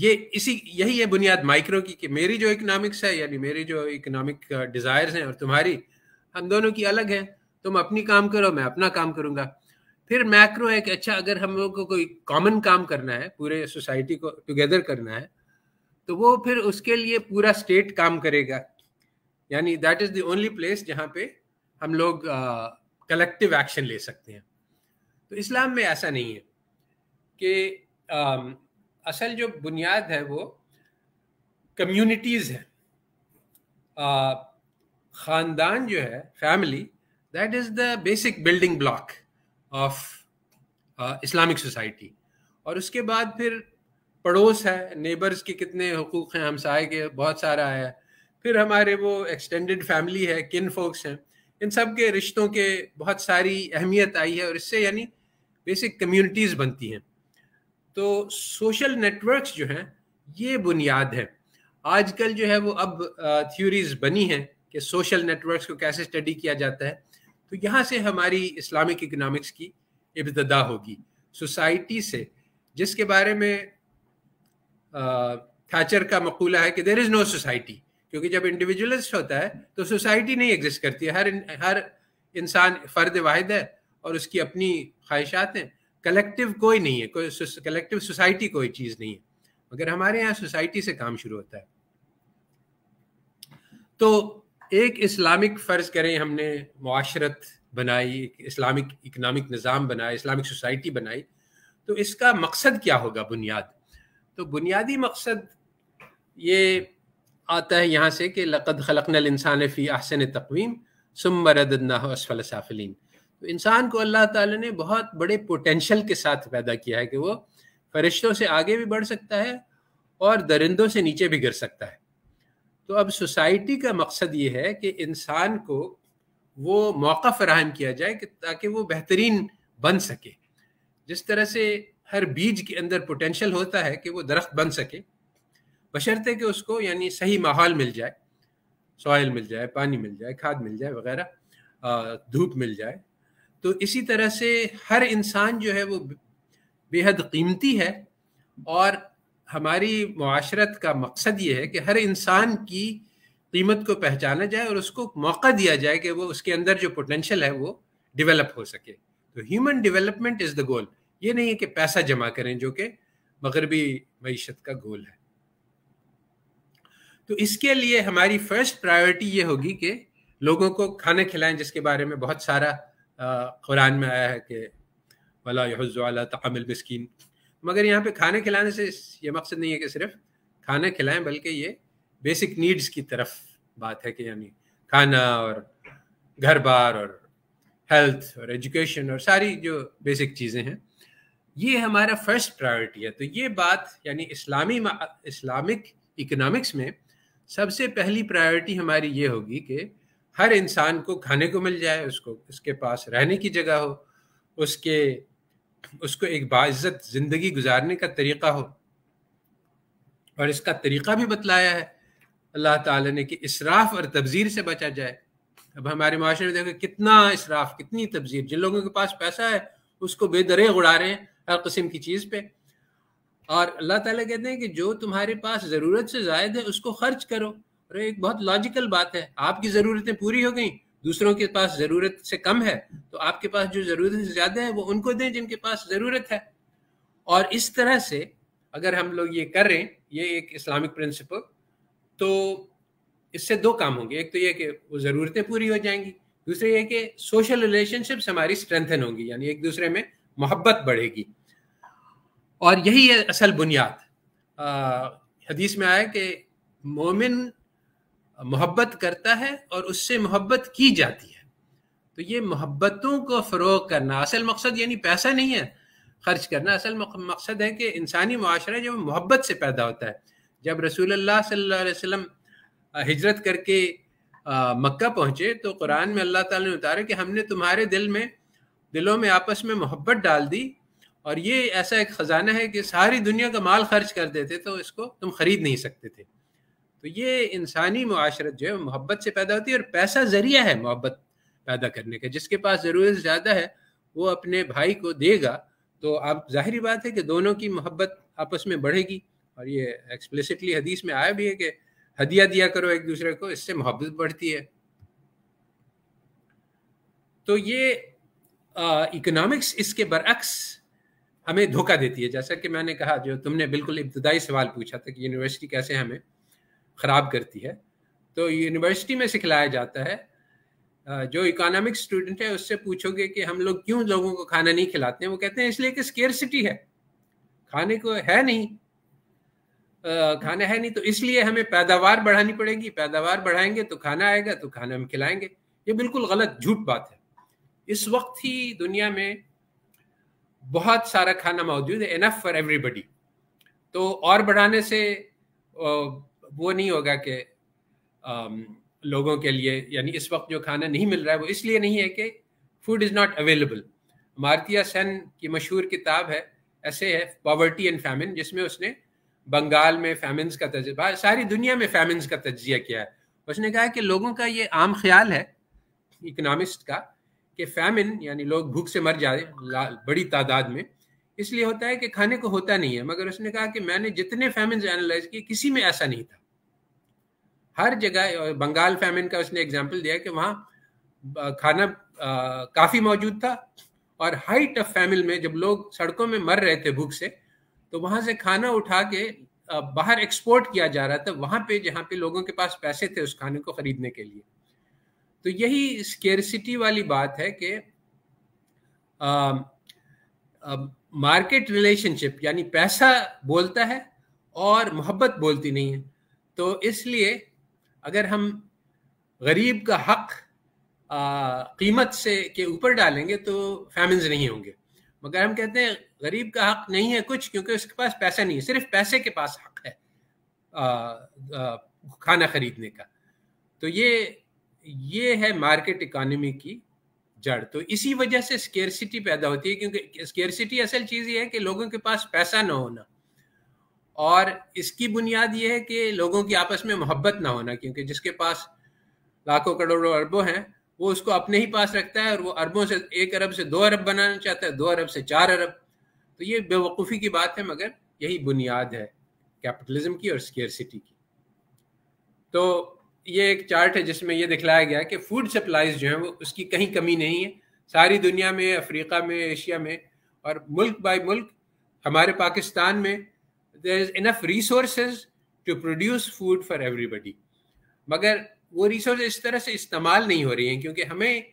ये इसी यही है बुनियाद माइक्रो की कि मेरी जो इकोनॉमिक्स है यानी मेरी जो इकोनॉमिक डिज़ायर्स uh, हैं और तुम्हारी हम दोनों की अलग है तुम अपनी काम करो मैं अपना काम करूँगा फिर मैक्रो है कि अच्छा अगर हम लोग को कोई कॉमन काम करना है पूरे सोसाइटी को टुगेदर करना है तो वो फिर उसके लिए पूरा स्टेट काम करेगा यानी that is the only place जहाँ पे हम लोग कलेक्टिव एक्शन ले सकते हैं तो इस्लाम में ऐसा नहीं है कि uh, असल जो बुनियाद है वो कम्युनिटीज़ है uh, ख़ानदान जो है family that is the basic building block of Islamic society और उसके बाद फिर पड़ोस है नेबर्स के कितने हकूक़ हैं हमसाए के बहुत सारा है फिर हमारे वो एक्सटेंडेड फैमिली है किन फोक्स हैं इन सब के रिश्तों के बहुत सारी अहमियत आई है और इससे यानी बेसिक कम्युनिटीज़ बनती हैं तो सोशल नेटवर्क्स जो हैं ये बुनियाद है आजकल जो है वो अब थ्योरीज uh, बनी हैं कि सोशल नेटवर्क्स को कैसे स्टडी किया जाता है तो यहाँ से हमारी इस्लामिक इकनॉमिक्स की इब्तदा होगी सोसाइटी से जिसके बारे में थाचर का मकूला है कि देर इज़ नो सोसाइटी क्योंकि जब इंडिविजुअलिस्ट होता है तो सोसाइटी नहीं एग्जिस्ट करती है हर हर इंसान फ़र्द वाहिद है और उसकी अपनी ख्वाहिशात हैं कलेक्टिव कोई नहीं है कोई कलेक्टिव सोसाइटी कोई चीज़ नहीं है मगर हमारे यहाँ सोसाइटी से काम शुरू होता है तो एक इस्लामिक फ़र्ज़ करें हमने माशरत बनाई इस्लामिक इकनॉमिक निज़ाम बनाया इस्लामिक सोसाइटी बनाई तो इसका मकसद क्या होगा बुनियाद तो बुनियादी मकसद ये आता है यहाँ से कि लक़द खलकनल इंसान फ़ी अहसन तकवीम सुम तो इंसान को अल्लाह ताला ने बहुत बड़े पोटेंशल के साथ पैदा किया है कि वो फरिश्तों से आगे भी बढ़ सकता है और दरिंदों से नीचे भी गिर सकता है तो अब सोसाइटी का मकसद ये है कि इंसान को वो मौका फराहम किया जाए कि ताकि वो बेहतरीन बन सके जिस तरह से हर बीज के अंदर पोटेंशल होता है कि वो दरख्त बन सके बशर्ते कि उसको यानी सही माहौल मिल जाए सॉयल मिल जाए पानी मिल जाए खाद मिल जाए वगैरह धूप मिल जाए तो इसी तरह से हर इंसान जो है वो बेहद कीमती है और हमारी माशरत का मकसद ये है कि हर इंसान की कीमत को पहचाना जाए और उसको मौका दिया जाए कि वो उसके अंदर जो पोटेंशल है वो डिवेलप हो सके तो human development is the goal ये नहीं है कि पैसा जमा करें जो कि मगरबी मीशत का गोल है तो इसके लिए हमारी फर्स्ट प्रायोरिटी ये होगी कि लोगों को खाना खिलाएं जिसके बारे में बहुत सारा कुरान में आया है कि वाला तमिल बिस्किन मगर यहाँ पे खाने खिलाने से ये मकसद नहीं है कि सिर्फ खाना खिलाएं बल्कि ये बेसिक नीड्स की तरफ बात है कि यानी खाना और घर बार और हेल्थ और एजुकेशन और सारी जो बेसिक चीज़ें हैं ये हमारा फर्स्ट प्रायोरिटी है तो ये बात यानी इस्लामी इस्लामिक इकोनॉमिक्स में सबसे पहली प्रायोरिटी हमारी ये होगी कि हर इंसान को खाने को मिल जाए उसको उसके पास रहने की जगह हो उसके उसको एक बाज़त ज़िंदगी गुजारने का तरीक़ा हो और इसका तरीक़ा भी बतलाया है अल्लाह ताला ने कि इसराफ और तबज़ीर से बचा जाए अब हमारे माशरे में देखो कितना इसराफ कितनी तबज़ीर जिन लोगों के पास पैसा है उसको बेदरे उड़ा रहे हैं हर किस्म की चीज़ पे और अल्लाह ताला कहते हैं कि जो तुम्हारे पास ज़रूरत से जायद है उसको खर्च करो और एक बहुत लॉजिकल बात है आपकी ज़रूरतें पूरी हो गई दूसरों के पास ज़रूरत से कम है तो आपके पास जो ज़रूरत से ज़्यादा है वो उनको दें जिनके पास ज़रूरत है और इस तरह से अगर हम लोग ये कर रहे हैं ये एक इस्लामिक प्रिंसिपल तो इससे दो काम होंगे एक तो ये कि वो ज़रूरतें पूरी हो जाएंगी दूसरे ये कि सोशल रिलेशनशिप्स हमारी स्ट्रेंथन होंगी यानी एक दूसरे में मोहब्बत बढ़ेगी और यही है असल बुनियाद हदीस में आया कि मोमिन मोहब्बत करता है और उससे मोहब्बत की जाती है तो ये मोहब्बतों को फ़रोग करना असल मकसद यानी पैसा नहीं है खर्च करना असल मकसद है कि इंसानी माशरा जो मोहब्बत से पैदा होता है जब रसूल सल्ला वसम हिजरत करके मक्का पहुंचे तो कुरान में अल्लाह ताला ने उतारा कि हमने तुम्हारे दिल में दिलों में आपस में मोहब्बत डाल दी और ये ऐसा एक ख़जाना है कि सारी दुनिया का माल खर्च कर देते तो इसको तुम खरीद नहीं सकते थे तो ये इंसानी माशरत जो है मोहब्बत से पैदा होती है और पैसा जरिया है मोहब्बत पैदा करने का जिसके पास ज़रूरत ज़्यादा है वो अपने भाई को देगा तो आप जाहिर बात है कि दोनों की मोहब्बत आपस में बढ़ेगी और ये एक्सप्लिसिटली हदीस में आया भी है कि हदिया दिया करो एक दूसरे को इससे मोहब्बत बढ़ती है तो ये इकोनॉमिक्स इसके बरक्स हमें धोखा देती है जैसा कि मैंने कहा जो तुमने बिल्कुल इब्तदाई सवाल पूछा था कि यूनिवर्सिटी कैसे हमें ख़राब करती है तो यूनिवर्सिटी में सिखलाया जाता है जो इकोनॉमिक स्टूडेंट है उससे पूछोगे कि हम लोग क्यों लोगों को खाना नहीं खिलाते हैं वो कहते हैं इसलिए कि स्केरसिटी है खाने को है नहीं खाना है नहीं तो इसलिए हमें पैदावार बढ़ानी पड़ेगी पैदावार बढ़ाएंगे तो खाना आएगा तो खाना हम खिलाएंगे ये बिल्कुल गलत झूठ बात है इस वक्त ही दुनिया में बहुत सारा खाना मौजूद है इनफ फॉर एवरीबडी तो और बढ़ाने से वो नहीं होगा कि um, लोगों के लिए यानी इस वक्त जो खाना नहीं मिल रहा है वो इसलिए नहीं है कि फूड इज़ नॉट अवेलेबल मारतिया सेन की मशहूर किताब है ऐसे है पॉवर्टी एंड फैमिन जिसमें उसने बंगाल में फैमिनस का तज सारी दुनिया में फैमिन्स का तजिया किया है उसने कहा कि लोगों का ये आम ख्याल है इकनॉमिस्ट का कि फैमिन यानी लोग भूख से मर जाए बड़ी तादाद में इसलिए होता है कि खाने को होता नहीं है मगर उसने कहा कि मैंने जितने फैमिन एनालाइज किए किसी में ऐसा नहीं था हर जगह बंगाल फैमिन का उसने एग्जाम्पल दिया कि वहाँ खाना काफी मौजूद था और हाइट ऑफ फैमिल में जब लोग सड़कों में मर रहे थे भूख से तो वहाँ से खाना उठा के बाहर एक्सपोर्ट किया जा रहा था वहाँ पे जहाँ पे लोगों के पास पैसे थे उस खाने को खरीदने के लिए तो यही स्केरसिटी वाली बात है कि मार्केट रिलेशनशिप यानी पैसा बोलता है और मोहब्बत बोलती नहीं है तो इसलिए अगर हम गरीब का हक आ, कीमत से के ऊपर डालेंगे तो फैमिन्स नहीं होंगे मगर हम कहते हैं गरीब का हक नहीं है कुछ क्योंकि उसके पास पैसा नहीं है सिर्फ पैसे के पास हक है आ, आ, खाना खरीदने का तो ये ये है मार्केट इकोनॉमी की जड़ तो इसी वजह से स्केरसिटी पैदा होती है क्योंकि स्केरसिटी असल चीज़ ये है कि लोगों के पास पैसा ना होना और इसकी बुनियाद यह है कि लोगों की आपस में मोहब्बत ना होना क्योंकि जिसके पास लाखों करोड़ों अरबों हैं वो उसको अपने ही पास रखता है और वो अरबों से एक अरब से दो अरब बनाना चाहता है दो अरब से चार अरब तो ये बेवकूफ़ी की बात है मगर यही बुनियाद है कैपिटलिज्म की और स्केयरसिटी की तो ये एक चार्ट है जिसमें ये दिखलाया गया कि फूड सप्लाईज जो है वो उसकी कहीं कमी नहीं है सारी दुनिया में अफ्रीका में एशिया में और मुल्क बाय मुल्क हमारे पाकिस्तान में there is enough resources to produce food for everybody मगर वो रिसोर्स इस तरह से इस्तेमाल नहीं हो रही हैं क्योंकि हमें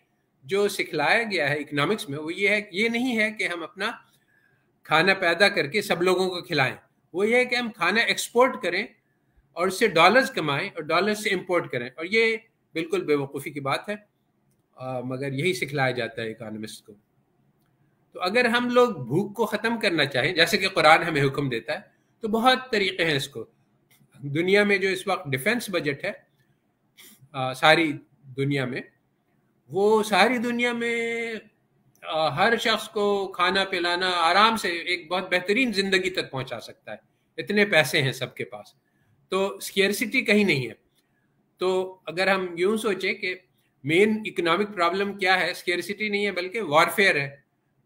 जो सिखलाया गया है इकोनॉमिक्स में वो ये है ये नहीं है कि हम अपना खाना पैदा करके सब लोगों को खिलाएं वो ये है कि हम खाना एक्सपोर्ट करें और उससे डॉलर्स कमाएं और डॉलर्स से इम्पोर्ट करें और ये बिल्कुल बेवकूफ़ी की बात है आ, मगर यही सिखलाया जाता है इकानमिस्ट को तो अगर हम लोग भूख को ख़त्म करना चाहें जैसे कि कुरान हमें हुक्म देता है तो बहुत तरीके हैं इसको दुनिया में जो इस वक्त डिफेंस बजट है आ, सारी दुनिया में वो सारी दुनिया में आ, हर शख्स को खाना पिलाना आराम से एक बहुत बेहतरीन ज़िंदगी तक पहुंचा सकता है इतने पैसे हैं सबके पास तो स्केरसिटी कहीं नहीं है तो अगर हम यूं सोचें कि मेन इकोनॉमिक प्रॉब्लम क्या है स्केरसिटी नहीं है बल्कि वॉरफेयर है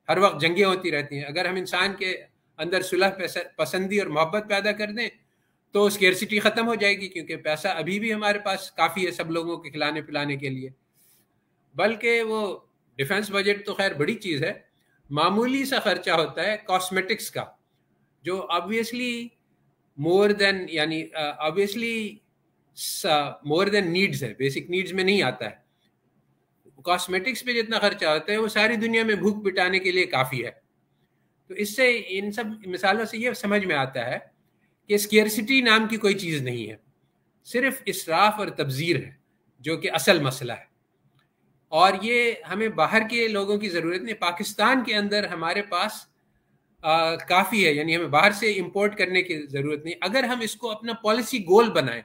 हर वक्त जंगें होती रहती हैं अगर हम इंसान के अंदर सुलह पसंदी और मोहब्बत पैदा कर दें तो स्केरसिटी ख़त्म हो जाएगी क्योंकि पैसा अभी भी हमारे पास काफ़ी है सब लोगों के खिलाने पिलाने के लिए बल्कि वो डिफेंस बजट तो खैर बड़ी चीज़ है मामूली सा खर्चा होता है कॉस्मेटिक्स का जो ऑब्वियसली मोर देन यानी ऑब्वियसली मोर देन नीड्स है बेसिक नीड्स में नहीं आता है कॉस्मेटिक्स पे जितना खर्चा होता है वो सारी दुनिया में भूख मिटाने के लिए काफ़ी है तो इससे इन सब मिसालों से ये समझ में आता है कि स्केरसिटी नाम की कोई चीज़ नहीं है सिर्फ इसराफ और तबजीर है जो कि असल मसला है और ये हमें बाहर के लोगों की ज़रूरत नहीं पाकिस्तान के अंदर हमारे पास काफ़ी है यानी हमें बाहर से इम्पोर्ट करने की ज़रूरत नहीं अगर हम इसको अपना पॉलिसी गोल बनाएं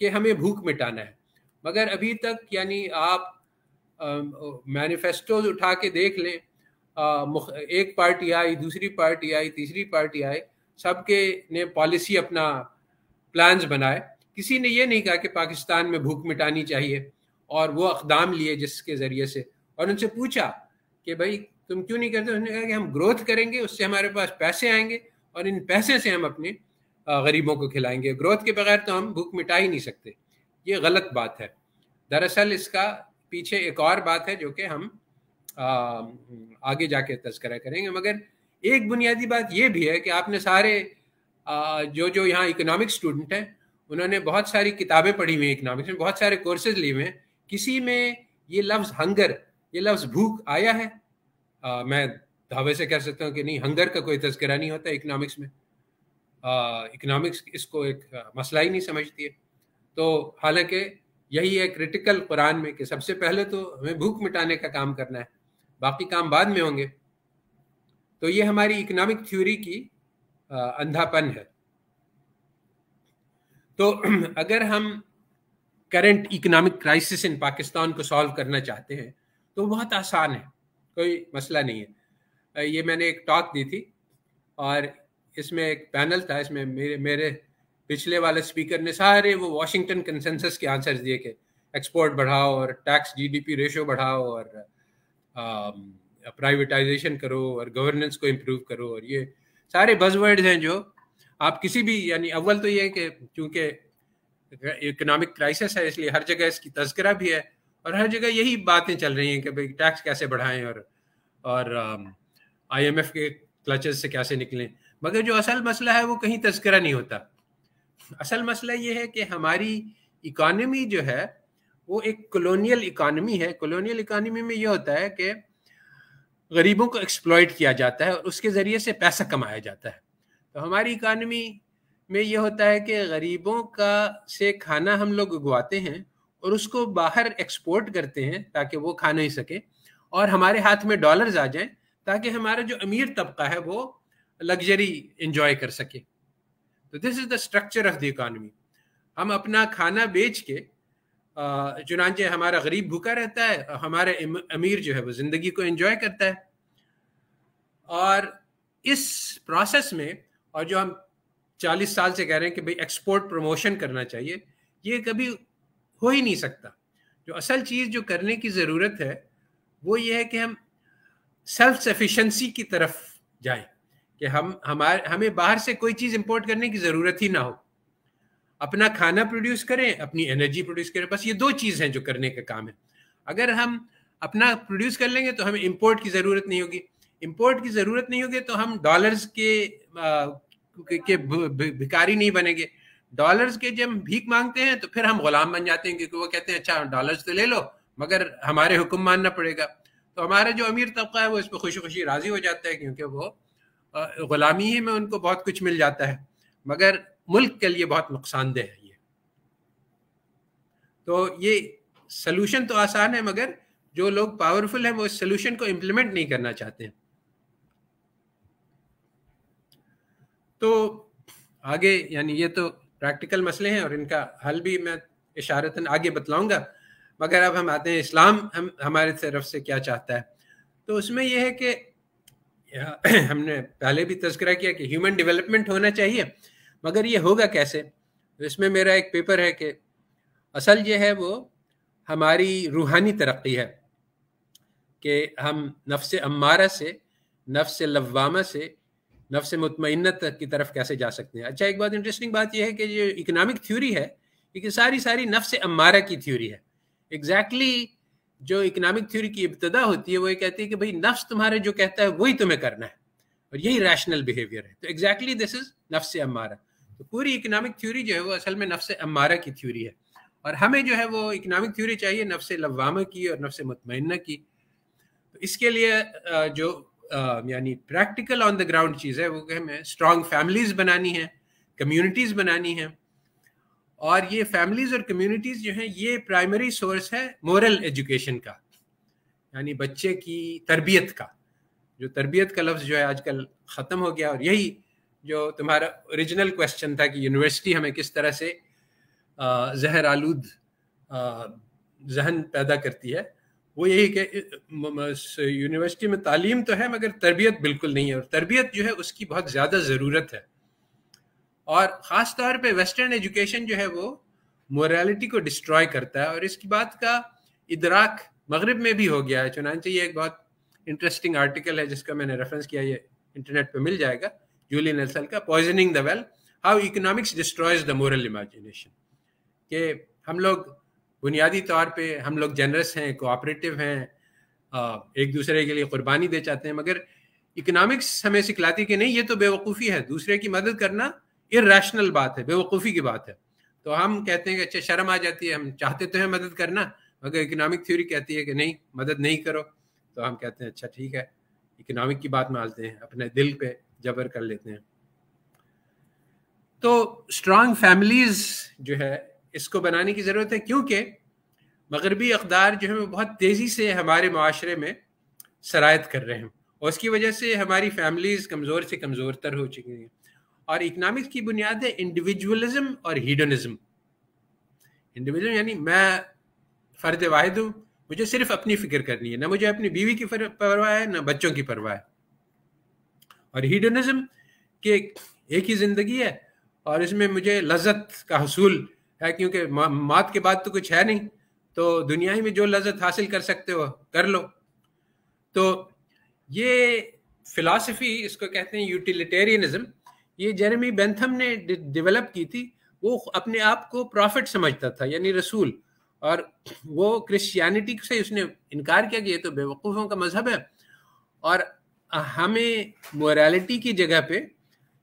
कि हमें भूख मिटाना है मगर अभी तक यानी आप मैनिफेस्टोज उठा के देख लें एक पार्टी आई दूसरी पार्टी आई तीसरी पार्टी आई सबके ने पॉलिसी अपना प्लान्स बनाए किसी ने ये नहीं कहा कि पाकिस्तान में भूख मिटानी चाहिए और वो अकदाम लिए जिसके ज़रिए से और उनसे पूछा कि भाई तुम क्यों नहीं करते उसने कहा कि हम ग्रोथ करेंगे उससे हमारे पास पैसे आएंगे और इन पैसे से हम अपने गरीबों को खिलाएंगे ग्रोथ के बगैर तो हम भूख मिटा ही नहीं सकते ये गलत बात है दरअसल इसका पीछे एक और बात है जो कि हम आगे जाके तस्करा करेंगे मगर एक बुनियादी बात यह भी है कि आपने सारे जो जो यहाँ इकोनॉमिक स्टूडेंट हैं उन्होंने बहुत सारी किताबें पढ़ी हुई हैं इकोनॉमिक्स में बहुत सारे कोर्सेज लिए हुए हैं किसी में ये लफ्ज़ हंगर ये लफ्ज़ भूख आया है आ, मैं धावे से कह सकता हूँ कि नहीं हंगर का कोई तस्करा नहीं होता इकनॉमिक्स में इकनॉमिक्स इसको एक मसला ही नहीं समझती है तो हालांकि यही है क्रिटिकल कुरान में कि सबसे पहले तो हमें भूख मिटाने का काम करना है बाकी काम बाद में होंगे तो ये हमारी इकोनॉमिक थ्योरी की अंधापन है तो अगर हम current economic crisis in Pakistan को सॉल्व करना चाहते हैं तो बहुत आसान है कोई मसला नहीं है ये मैंने एक टॉक दी थी और इसमें एक पैनल था इसमें मेरे मेरे पिछले वाले स्पीकर ने सारे वो वाशिंगटन कंसेंसस के आंसर्स दिए कि एक्सपोर्ट बढ़ाओ और टैक्स जीडीपी रेशियो बढ़ाओ और प्राइवेटाइजेशन um, करो और गवर्नेंस को इम्प्रूव करो और ये सारे बजवर्ड हैं जो आप किसी भी यानी अव्वल तो ये है कि चूंकि इकोनॉमिक क्राइसिस है इसलिए हर जगह इसकी तस्करा भी है और हर जगह यही बातें चल रही हैं कि भाई टैक्स कैसे बढ़ाएं और और आईएमएफ um, के क्लचेस से कैसे निकलें मगर जो असल मसला है वो कहीं तस्करा नहीं होता असल मसला ये है कि हमारी इकॉनमी जो है वो एक कॉलोनियल इकानमी है कॉलोनियल इकानमी में ये होता है कि गरीबों को एक्सप्लॉयट किया जाता है और उसके ज़रिए से पैसा कमाया जाता है तो हमारी इकानमी में ये होता है कि गरीबों का से खाना हम लोग उगवाते हैं और उसको बाहर एक्सपोर्ट करते हैं ताकि वो खा नहीं सकें और हमारे हाथ में डॉलर्स आ जाएं ताकि हमारा जो अमीर तबका है वो लग्जरी इंजॉय कर सके तो this is the structure of the economy हम अपना खाना बेच के चुनाचे हमारा गरीब भूखा रहता है हमारे अमीर जो है वो ज़िंदगी को एंजॉय करता है और इस प्रोसेस में और जो हम चालीस साल से कह रहे हैं कि भाई एक्सपोर्ट प्रमोशन करना चाहिए ये कभी हो ही नहीं सकता जो असल चीज़ जो करने की ज़रूरत है वो ये है कि हम सेल्फ सफिशेंसी की तरफ जाएं कि हम हमारे हमें बाहर से कोई चीज़ इंपोर्ट करने की ज़रूरत ही ना हो अपना खाना प्रोड्यूस करें अपनी एनर्जी प्रोड्यूस करें बस ये दो चीज़ हैं जो करने का काम है अगर हम अपना प्रोड्यूस कर लेंगे तो हमें इम्पोर्ट की ज़रूरत नहीं होगी इम्पोर्ट की ज़रूरत नहीं होगी तो हम डॉलर्स के आ, के भिकारी नहीं बनेंगे डॉलर्स के जब भीख मांगते हैं तो फिर हम गुलाम बन जाते हैं क्योंकि वो कहते हैं अच्छा डॉलर्स तो ले लो मगर हमारे हुक्म मानना पड़ेगा तो हमारा जो अमीर तबका है वो इस पर खुशी खुशी राज़ी हो जाता है क्योंकि वो गुलामी ही में उनको बहुत कुछ मिल जाता है मगर मुल्क के लिए बहुत नुकसानदेह है ये तो ये सलूशन तो आसान है मगर जो लोग पावरफुल हैं वो इस सोल्यूशन को इम्प्लीमेंट नहीं करना चाहते हैं तो आगे यानी ये तो प्रैक्टिकल मसले हैं और इनका हल भी मैं इशारतन आगे बतलाऊंगा मगर अब हम आते हैं इस्लाम हम हमारे तरफ से क्या चाहता है तो उसमें यह है कि हमने पहले भी तस्करा किया कि ह्यूमन डेवलपमेंट होना चाहिए मगर ये होगा कैसे तो इसमें मेरा एक पेपर है कि असल ये है वो हमारी रूहानी तरक्की है कि हम नफ्स अम्मारा से नफ्स लवामा से नफ्स मुतमिन की तरफ कैसे जा सकते हैं अच्छा एक बहुत इंटरेस्टिंग बात यह है कि जो इकनॉमिक थ्योरी है ये सारी सारी नफ्स अम्मारा की थ्योरी है एग्जैक्टली exactly जो इकनॉमिक थ्योरी की इब्तदा होती है वो ये कहती है कि भाई नफ्स तुम्हारे जो कहता है वही तुम्हें करना है और यही रैशनल बिहेवियर है तो एग्जैक्टली दिस इज नफ्स अम्मारा तो पूरी इकोनॉमिक थ्योरी जो है वो असल में नफ्स अमारा की थ्योरी है और हमें जो है वो इकोनॉमिक थ्योरी चाहिए नफ्स लवामा की और नफ्स मतमना की तो इसके लिए जो यानी प्रैक्टिकल ऑन द ग्राउंड चीज़ है वो हमें स्ट्रॉन्ग फैमिलीज़ बनानी है कम्यूनिटीज़ बनानी है और ये फैमिलीज़ और कम्युनिटीज़ जो हैं ये प्राइमरी सोर्स है मोरल एजुकेशन का यानी बच्चे की तरबियत का जो तरबियत का लफ्ज़ जो है आजकल ख़त्म हो गया और यही जो तुम्हारा ओरिजिनल क्वेश्चन था कि यूनिवर्सिटी हमें किस तरह से जहर आलूद जहन पैदा करती है वो यही कि यूनिवर्सिटी में तालीम तो है मगर तरबियत बिल्कुल नहीं है और तरबियत जो है उसकी बहुत ज़्यादा ज़रूरत है और ख़ास तौर पे वेस्टर्न एजुकेशन जो है वो मोरालिटी को डिस्ट्रॉय करता है और इसकी बात का इदराक मगरब में भी हो गया है चुनानचे ये एक बहुत इंटरेस्टिंग आर्टिकल है जिसका मैंने रेफरेंस किया ये इंटरनेट पर मिल जाएगा जूलियन का poisoning the well how economics destroys the moral imagination के हम लोग बुनियादी तौर पे हम लोग जनरस हैं कोऑपरेटिव हैं एक दूसरे के लिए कुर्बानी दे चाहते हैं मगर इकोनॉमिक्स हमें सिखलाती कि नहीं ये तो बेवकूफ़ी है दूसरे की मदद करना रैशनल बात है बेवकूफ़ी की बात है तो हम कहते हैं कि अच्छा शर्म आ जाती है हम चाहते तो हैं मदद करना मगर इकोनॉमिक थ्योरी कहती है कि नहीं मदद नहीं करो तो हम कहते हैं अच्छा ठीक है इकोनॉमिक की बात मानते हैं अपने दिल पे जबर कर लेते हैं तो स्ट्रांग फैमिलीज जो है इसको बनाने की ज़रूरत है क्योंकि मगरबी अकदार जो है बहुत तेज़ी से हमारे माशरे में शरात कर रहे हैं और उसकी वजह से हमारी फैमिलीज़ कमज़ोर से कमज़ोर तर हो चुकी हैं और इकनॉमिक्स की बुनियाद है इंडिविजुअलिज्म और हीडोनिज्म इंडिविजुअल यानी मैं फ़र्द वाहिद हूँ मुझे सिर्फ अपनी फ़िक्र करनी है ना मुझे अपनी बीवी की परवाह है ना बच्चों की परवाह है और हीडनिज्म कि एक, ही ज़िंदगी है और इसमें मुझे लज्जत का हसूल है क्योंकि मौत के बाद तो कुछ है नहीं तो दुनिया ही में जो लज्जत हासिल कर सकते हो कर लो तो ये फिलासफी इसको कहते हैं यूटिलिटेरियनिज्म ये जेरेमी बेंथम ने डेवलप की थी वो अपने आप को प्रॉफिट समझता था यानी रसूल और वो क्रिश्चियनिटी से उसने इनकार किया कि ये तो बेवकूफ़ों का मजहब है और हमें मोरालिटी की जगह पे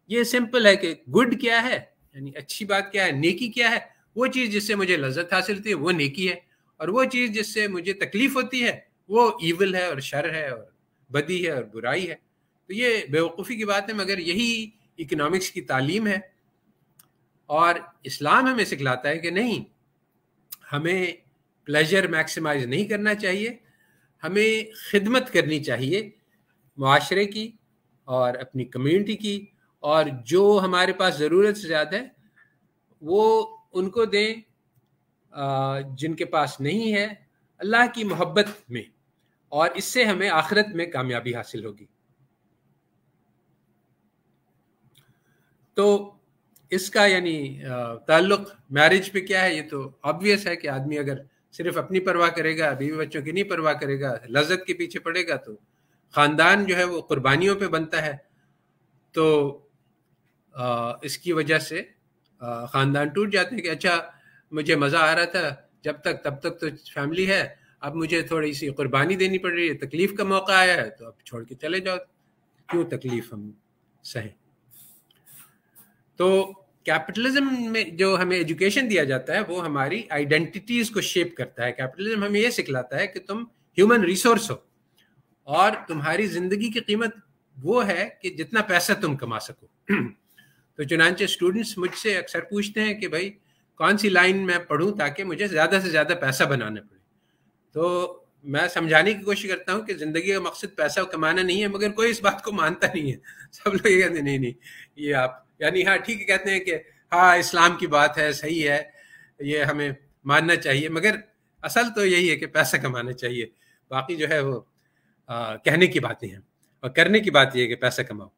ये सिंपल है कि गुड क्या है यानी अच्छी बात क्या है नेकी क्या है वो चीज़ जिससे मुझे लज्जत हासिल होती है वो नेकी है और वो चीज़ जिससे मुझे तकलीफ होती है वो ईवल है और शर है और बदी है और बुराई है तो ये बेवकूफ़ी की बात है मगर यही इकनॉमिक्स की तालीम है और इस्लाम हमें सिखलाता है कि नहीं हमें प्लेजर मैक्सिमाइज नहीं करना चाहिए हमें खिदमत करनी चाहिए माशरे की और अपनी कम्युनिटी की और जो हमारे पास ज़रूरत से ज़्यादा है वो उनको दें जिनके पास नहीं है अल्लाह की मोहब्बत में और इससे हमें आखिरत में कामयाबी हासिल होगी तो इसका यानी ताल्लुक मैरिज पे क्या है ये तो ऑब्वियस है कि आदमी अगर सिर्फ अपनी परवाह करेगा बीवी बच्चों की नहीं परवाह करेगा लज्जत के पीछे पड़ेगा तो ख़ानदान जो है वो कुर्बानियों पे बनता है तो आ, इसकी वजह से ख़ानदान टूट जाते हैं कि अच्छा मुझे मज़ा आ रहा था जब तक तब तक तो फैमिली है अब मुझे थोड़ी सी कुर्बानी देनी पड़ रही है तकलीफ़ का मौका आया है तो अब छोड़ के चले जाओ क्यों तकलीफ़ हम सहें तो कैपिटलिज्म में जो हमें एजुकेशन दिया जाता है वो हमारी आइडेंटिटीज़ को शेप करता है कैपिटलिज्म हमें ये सिखलाता है कि तुम ह्यूमन रिसोर्स हो और तुम्हारी जिंदगी की कीमत वो है कि जितना पैसा तुम कमा सको तो चुनानचे स्टूडेंट्स मुझसे अक्सर पूछते हैं कि भाई कौन सी लाइन मैं पढ़ूं ताकि मुझे ज़्यादा से ज़्यादा पैसा बनाना पड़े तो मैं समझाने की कोशिश करता हूँ कि ज़िंदगी का मकसद पैसा कमाना नहीं है मगर कोई इस बात को मानता नहीं है सब लोग ये कहते नहीं नहीं ये आप यानी हाँ ठीक है कहते हैं कि हाँ इस्लाम की बात है सही है ये हमें मानना चाहिए मगर असल तो यही है कि पैसा कमाना चाहिए बाकी जो है वो आ, कहने की बातें हैं और करने की बात यह है कि पैसा कमाओ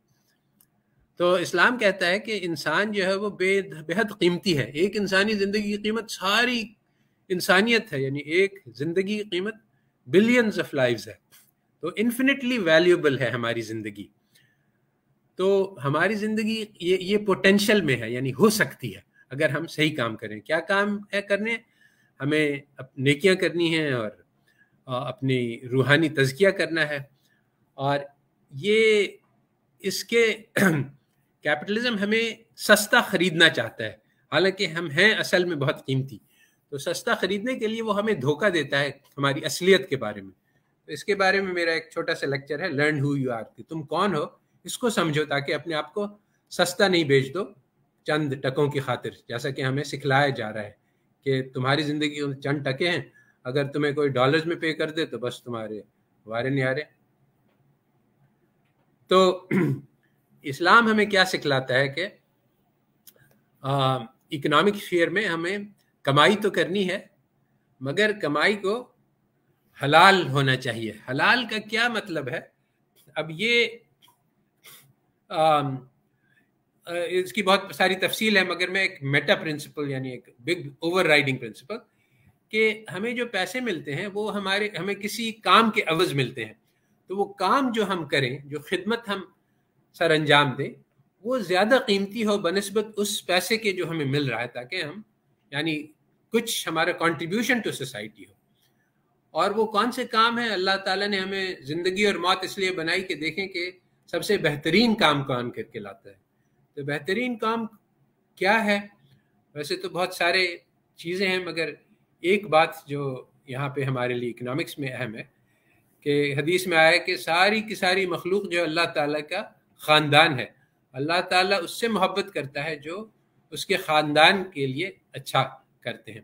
तो इस्लाम कहता है कि इंसान जो है वो बेद बेहद कीमती है एक इंसानी ज़िंदगी की कीमत सारी इंसानियत है यानी एक ज़िंदगी की कीमत बिलियंस ऑफ लाइव है तो इन्फिनिटली वैल्यूबल है हमारी ज़िंदगी तो हमारी ज़िंदगी ये ये पोटेंशल में है यानी हो सकती है अगर हम सही काम करें क्या काम है करने हमें नेकियां करनी है और अपनी रूहानी तजकिया करना है और ये इसके कैपिटलिज्म हमें सस्ता ख़रीदना चाहता है हालांकि हम हैं असल में बहुत कीमती तो सस्ता ख़रीदने के लिए वो हमें धोखा देता है हमारी असलियत के बारे में तो इसके बारे में मेरा एक छोटा सा लेक्चर है लर्न हु यू आर तुम कौन हो इसको समझो ताकि अपने आप को सस्ता नहीं बेच दो चंद टकों की खातिर जैसा कि हमें सिखलाया जा रहा है कि तुम्हारी ज़िंदगी चंद टके हैं अगर तुम्हें कोई डॉलर्स में पे कर दे तो बस तुम्हारे वारे नहीं आ रहे तो इस्लाम हमें क्या सिखलाता है कि इकोनॉमिक शेयर में हमें कमाई तो करनी है मगर कमाई को हलाल होना चाहिए हलाल का क्या मतलब है अब ये आ, इसकी बहुत सारी तफसील है मगर मैं एक मेटा प्रिंसिपल यानी एक बिग ओवर राइडिंग प्रिंसिपल कि हमें जो पैसे मिलते हैं वो हमारे हमें किसी काम के अवज मिलते हैं तो वो काम जो हम करें जो खिदमत हम सर अंजाम दें वो ज़्यादा कीमती हो बनस्बत उस पैसे के जो हमें मिल रहा है ताकि हम यानी कुछ हमारा कॉन्ट्रीब्यूशन टू सोसाइटी हो और वो कौन से काम है अल्लाह ताला ने हमें ज़िंदगी और मौत इसलिए बनाई कि देखें कि सबसे बेहतरीन काम कौन करके लाता है तो बेहतरीन काम क्या है वैसे तो बहुत सारे चीज़ें हैं मगर एक बात जो यहाँ पे हमारे लिए इकनॉमिक्स में अहम है कि हदीस में आया कि सारी की सारी मखलूक जो अल्लाह ताला का ख़ानदान है अल्लाह ताला उससे मोहब्बत करता है जो उसके ख़ानदान के लिए अच्छा करते हैं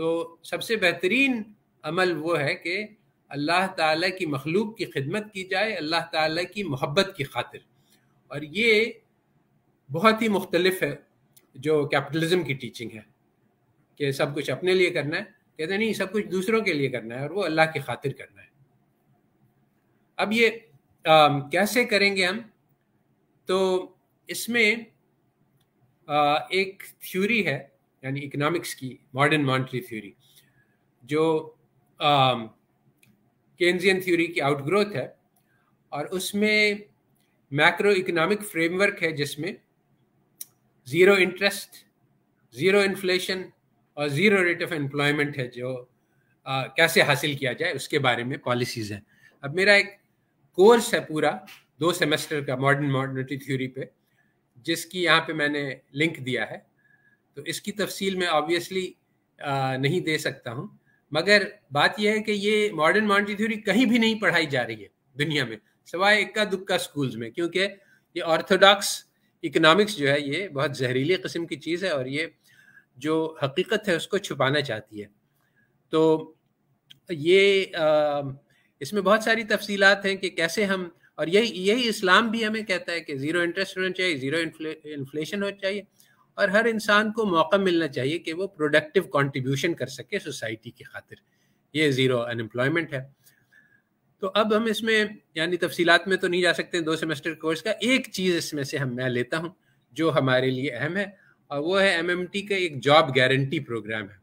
तो सबसे बेहतरीन अमल वो है कि अल्लाह ताला की मखलूक की खिदमत की जाए अल्लाह ताला की मोहब्बत की खातिर और ये बहुत ही मुख्तलफ है जो कैपिटलिज्म की टीचिंग है कि सब कुछ अपने लिए करना है कहते नहीं सब कुछ दूसरों के लिए करना है और वो अल्लाह की खातिर करना है अब ये आ, कैसे करेंगे हम तो इसमें आ, एक थ्योरी है यानी इकोनॉमिक्स की मॉडर्न मॉनिटरी थ्योरी जो केन्जियन थ्योरी की आउटग्रोथ है और उसमें मैक्रो इकोनॉमिक फ्रेमवर्क है जिसमें ज़ीरो इंटरेस्ट ज़ीरो इन्फ्लेशन और ज़ीरो रेट ऑफ एम्प्लॉयमेंट है जो आ, कैसे हासिल किया जाए उसके बारे में पॉलिसीज़ हैं अब मेरा एक कोर्स है पूरा दो सेमेस्टर का मॉडर्न मॉडर्निटी थ्योरी पे जिसकी यहाँ पे मैंने लिंक दिया है तो इसकी तफसील मैं ऑब्वियसली नहीं दे सकता हूँ मगर बात यह है कि ये मॉडर्न मॉडर्निटी थ्योरी कहीं भी नहीं पढ़ाई जा रही है दुनिया में सवाए इक्का दुक्का स्कूल्स में क्योंकि ये ऑर्थोडॉक्स इकोनॉमिक्स जो है ये बहुत जहरीली कस्म की चीज़ है और ये जो हकीकत है उसको छुपाना चाहती है तो ये इसमें बहुत सारी तफसीलात हैं कि कैसे हम और यही यही इस्लाम भी हमें कहता है कि ज़ीरो इंटरेस्ट होना चाहिए ज़ीरो इन्फ्लेशन होना चाहिए और हर इंसान को मौका मिलना चाहिए कि वो प्रोडक्टिव कंट्रीब्यूशन कर सके सोसाइटी की खातिर ये ज़ीरो अनएम्प्लॉयमेंट है तो अब हम इसमें यानी तफसीलात में तो नहीं जा सकते दो सेमेस्टर कोर्स का एक चीज़ इसमें से हम मैं लेता हूँ जो हमारे लिए अहम है और वो है एम का एक जॉब गारंटी प्रोग्राम है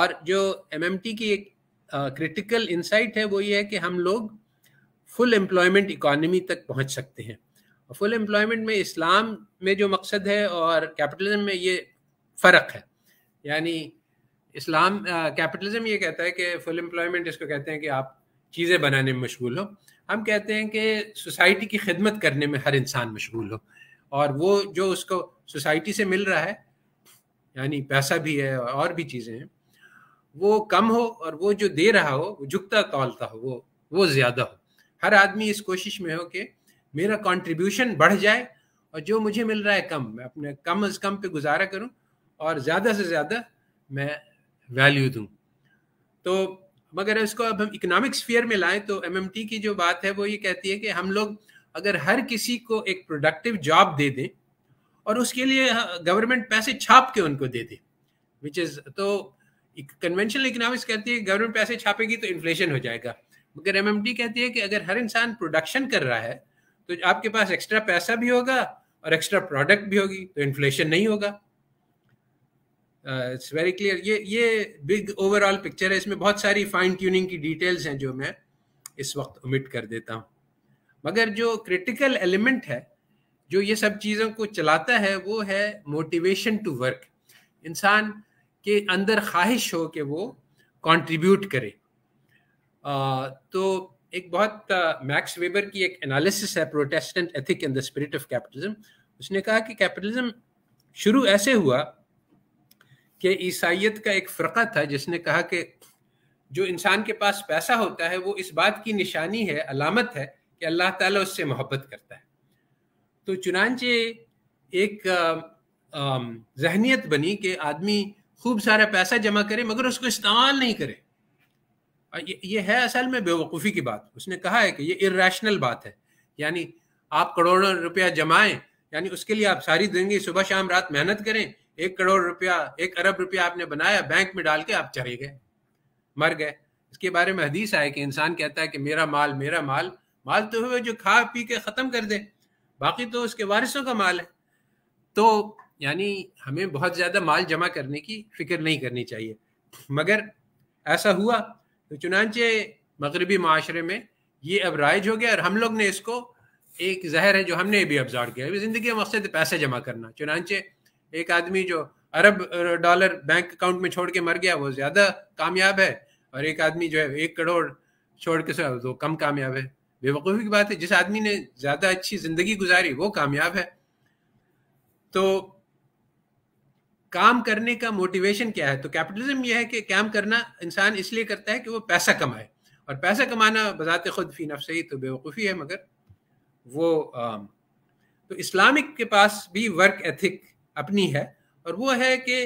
और जो एम की एक क्रिटिकल इंसाइट है वो ये है कि हम लोग फुल एम्प्लॉयमेंट इकोनॉमी तक पहुंच सकते हैं फुल एम्प्लॉयमेंट में इस्लाम में जो मकसद है और कैपिटलिज्म में ये फ़र्क है यानी इस्लाम कैपिटलिज्म ये कहता है कि फुल एम्प्लॉयमेंट इसको कहते हैं कि आप चीज़ें बनाने में मशगूल हो हम कहते हैं कि सोसाइटी की खिदमत करने में हर इंसान मशगूल हो और वो जो उसको सोसाइटी से मिल रहा है यानी पैसा भी है और भी चीज़ें हैं वो कम हो और वो जो दे रहा हो वो झुकता तोलता हो वो वो ज़्यादा हो हर आदमी इस कोशिश में हो कि मेरा कंट्रीब्यूशन बढ़ जाए और जो मुझे मिल रहा है कम मैं अपने कम अज़ कम पे गुजारा करूं और ज़्यादा से ज़्यादा मैं वैल्यू दूं तो मगर इसको अब हम इकोनॉमिक स्फीयर में लाएं तो एमएमटी की जो बात है वो ये कहती है कि हम लोग अगर हर किसी को एक प्रोडक्टिव जॉब दे दे और उसके लिए गवर्नमेंट हाँ, पैसे छाप के उनको दे दे विच इज तो कन्वेंशनल इकोनॉमिक्स कहती है गवर्नमेंट पैसे छापेगी तो इन्फ्लेशन हो जाएगा मगर एम कहती है कि अगर हर इंसान प्रोडक्शन कर रहा है तो आपके पास एक्स्ट्रा पैसा भी होगा और एक्स्ट्रा प्रोडक्ट भी होगी तो इन्फ्लेशन नहीं होगा इट्स वेरी क्लियर ये ये बिग ओवरऑल पिक्चर है इसमें बहुत सारी फाइन ट्यूनिंग की डिटेल्स हैं जो मैं इस वक्त उमिट कर देता हूँ मगर जो क्रिटिकल एलिमेंट है जो ये सब चीज़ों को चलाता है वो है मोटिवेशन टू वर्क इंसान के अंदर ख्वाहिश हो कि वो कंट्रीब्यूट करे आ, तो एक बहुत मैक्स वेबर की एक एनालिसिस है Protestant ethic in the spirit of capitalism उसने कहा कि कैपिटलिज्म शुरू ऐसे हुआ कि ईसाइत का एक फ़रका था जिसने कहा कि जो इंसान के पास पैसा होता है वो इस बात की निशानी है अलामत है कि अल्लाह ताला उससे मोहब्बत करता है तो चुनानचे एक जहनीत बनी कि आदमी खूब सारा पैसा जमा करे मगर उसको इस्तेमाल नहीं करे ये, है असल में बेवकूफ़ी की बात उसने कहा है कि ये इरेशनल बात है यानी आप करोड़ों रुपया जमाएं यानी उसके लिए आप सारी जिंदगी सुबह शाम रात मेहनत करें एक करोड़ रुपया एक अरब रुपया आपने बनाया बैंक में डाल के आप चले गए मर गए इसके बारे में हदीस आए कि इंसान कहता है कि मेरा माल मेरा माल माल तो हुए जो खा पी के ख़त्म कर दे बाकी तो उसके वारिसों का माल है तो यानी हमें बहुत ज़्यादा माल जमा करने की फिक्र नहीं करनी चाहिए मगर ऐसा हुआ तो चुनानचे मगरबी माशरे में ये अब राइज हो गया और हम लोग ने इसको एक जहर है जो हमने भी अब्जार किया ज़िंदगी का मकसद पैसे जमा करना चुनानचे एक आदमी जो अरब डॉलर बैंक अकाउंट में छोड़ के मर गया वो ज़्यादा कामयाब है और एक आदमी जो है एक करोड़ छोड़ के सो कम कामयाब है बेवकूफ़ी की बात है जिस आदमी ने ज़्यादा अच्छी ज़िंदगी गुजारी वो कामयाब है तो काम करने का मोटिवेशन क्या है तो कैपिटलिज्म यह है कि काम करना इंसान इसलिए करता है कि वो पैसा कमाए और पैसा कमाना बजात खुद फी नफ ही तो बेवकूफ़ी है मगर वो तो इस्लामिक के पास भी वर्क एथिक अपनी है और वो है कि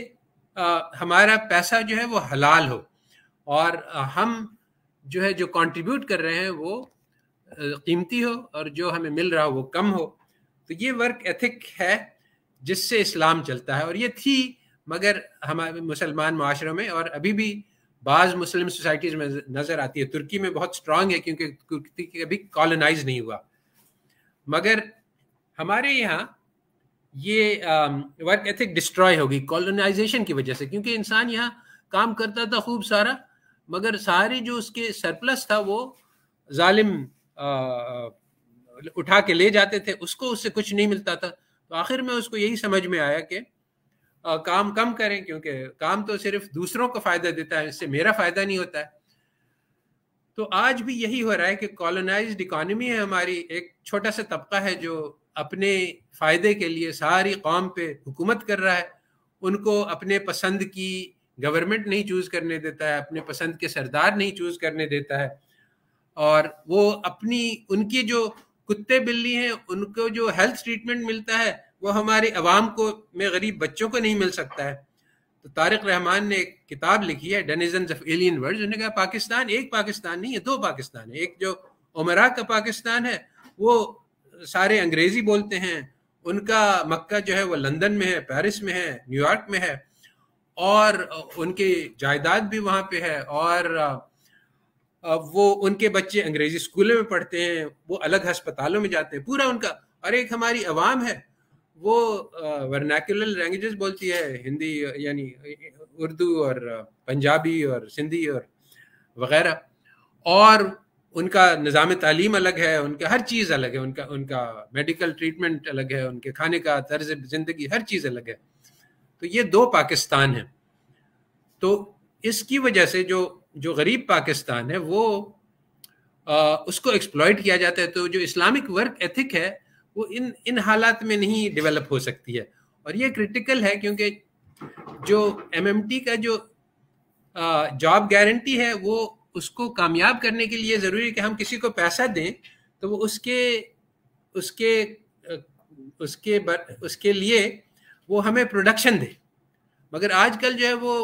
हमारा पैसा जो है वो हलाल हो और हम जो है जो कंट्रीब्यूट कर रहे हैं वो कीमती हो और जो हमें मिल रहा हो वो कम हो तो ये वर्क एथिक है जिससे इस्लाम चलता है और ये थी मगर हमारे मुसलमान माशरों में और अभी भी बाज़ मुस्लिम सोसाइटीज़ में नज़र आती है तुर्की में बहुत स्ट्रांग है क्योंकि तुर्की अभी कॉलोनाइज नहीं हुआ मगर हमारे यहाँ ये वर्क एथिक डिस्ट्रॉय होगी कॉलोनाइजेशन की वजह से क्योंकि इंसान यहाँ काम करता था खूब सारा मगर सारे जो उसके सरप्लस था वो जालिम उठा के ले जाते थे उसको उससे कुछ नहीं मिलता था तो आखिर में उसको यही समझ में आया कि आ, काम कम करें क्योंकि काम तो सिर्फ दूसरों को फायदा देता है इससे मेरा फायदा नहीं होता है तो आज भी यही हो रहा है कि कॉलोनाइज इकॉनमी है हमारी एक छोटा सा तबका है जो अपने फ़ायदे के लिए सारी कौम पे हुकूमत कर रहा है उनको अपने पसंद की गवर्नमेंट नहीं चूज़ करने देता है अपने पसंद के सरदार नहीं चूज़ करने देता है और वो अपनी उनकी जो कुत्ते बिल्ली हैं उनको जो हेल्थ ट्रीटमेंट मिलता है वो हमारे आवाम को में गरीब बच्चों को नहीं मिल सकता है तो तारिक रहमान ने एक किताब लिखी है डेनिजन ऑफ एलियन वर्ल्ड उन्होंने कहा पाकिस्तान एक पाकिस्तान नहीं है दो पाकिस्तान है एक जो उमरा का पाकिस्तान है वो सारे अंग्रेज़ी बोलते हैं उनका मक्का जो है वो लंदन में है पेरिस में है न्यूयॉर्क में है और उनकी जायदाद भी वहाँ पे है और वो उनके बच्चे अंग्रेजी स्कूलों में पढ़ते हैं वो अलग अस्पतालों में जाते हैं पूरा उनका और एक हमारी आवाम है वो वर्नैकुलर लैंग्वेजेस बोलती है हिंदी यानी उर्दू और पंजाबी और सिंधी और वगैरह और उनका निज़ाम तालीम अलग है उनका हर चीज़ अलग है उनका उनका मेडिकल ट्रीटमेंट अलग है उनके खाने का तर्ज ज़िंदगी हर चीज़ अलग है तो ये दो पाकिस्तान हैं तो इसकी वजह से जो जो गरीब पाकिस्तान है वो आ, उसको एक्सप्लॉयट किया जाता है तो जो इस्लामिक वर्क एथिक है वो इन इन हालात में नहीं डेवलप हो सकती है और ये क्रिटिकल है क्योंकि जो एमएमटी का जो जॉब गारंटी है वो उसको कामयाब करने के लिए ज़रूरी है कि हम किसी को पैसा दें तो वो उसके उसके उसके बर, उसके लिए वो हमें प्रोडक्शन दे मगर आजकल जो है वो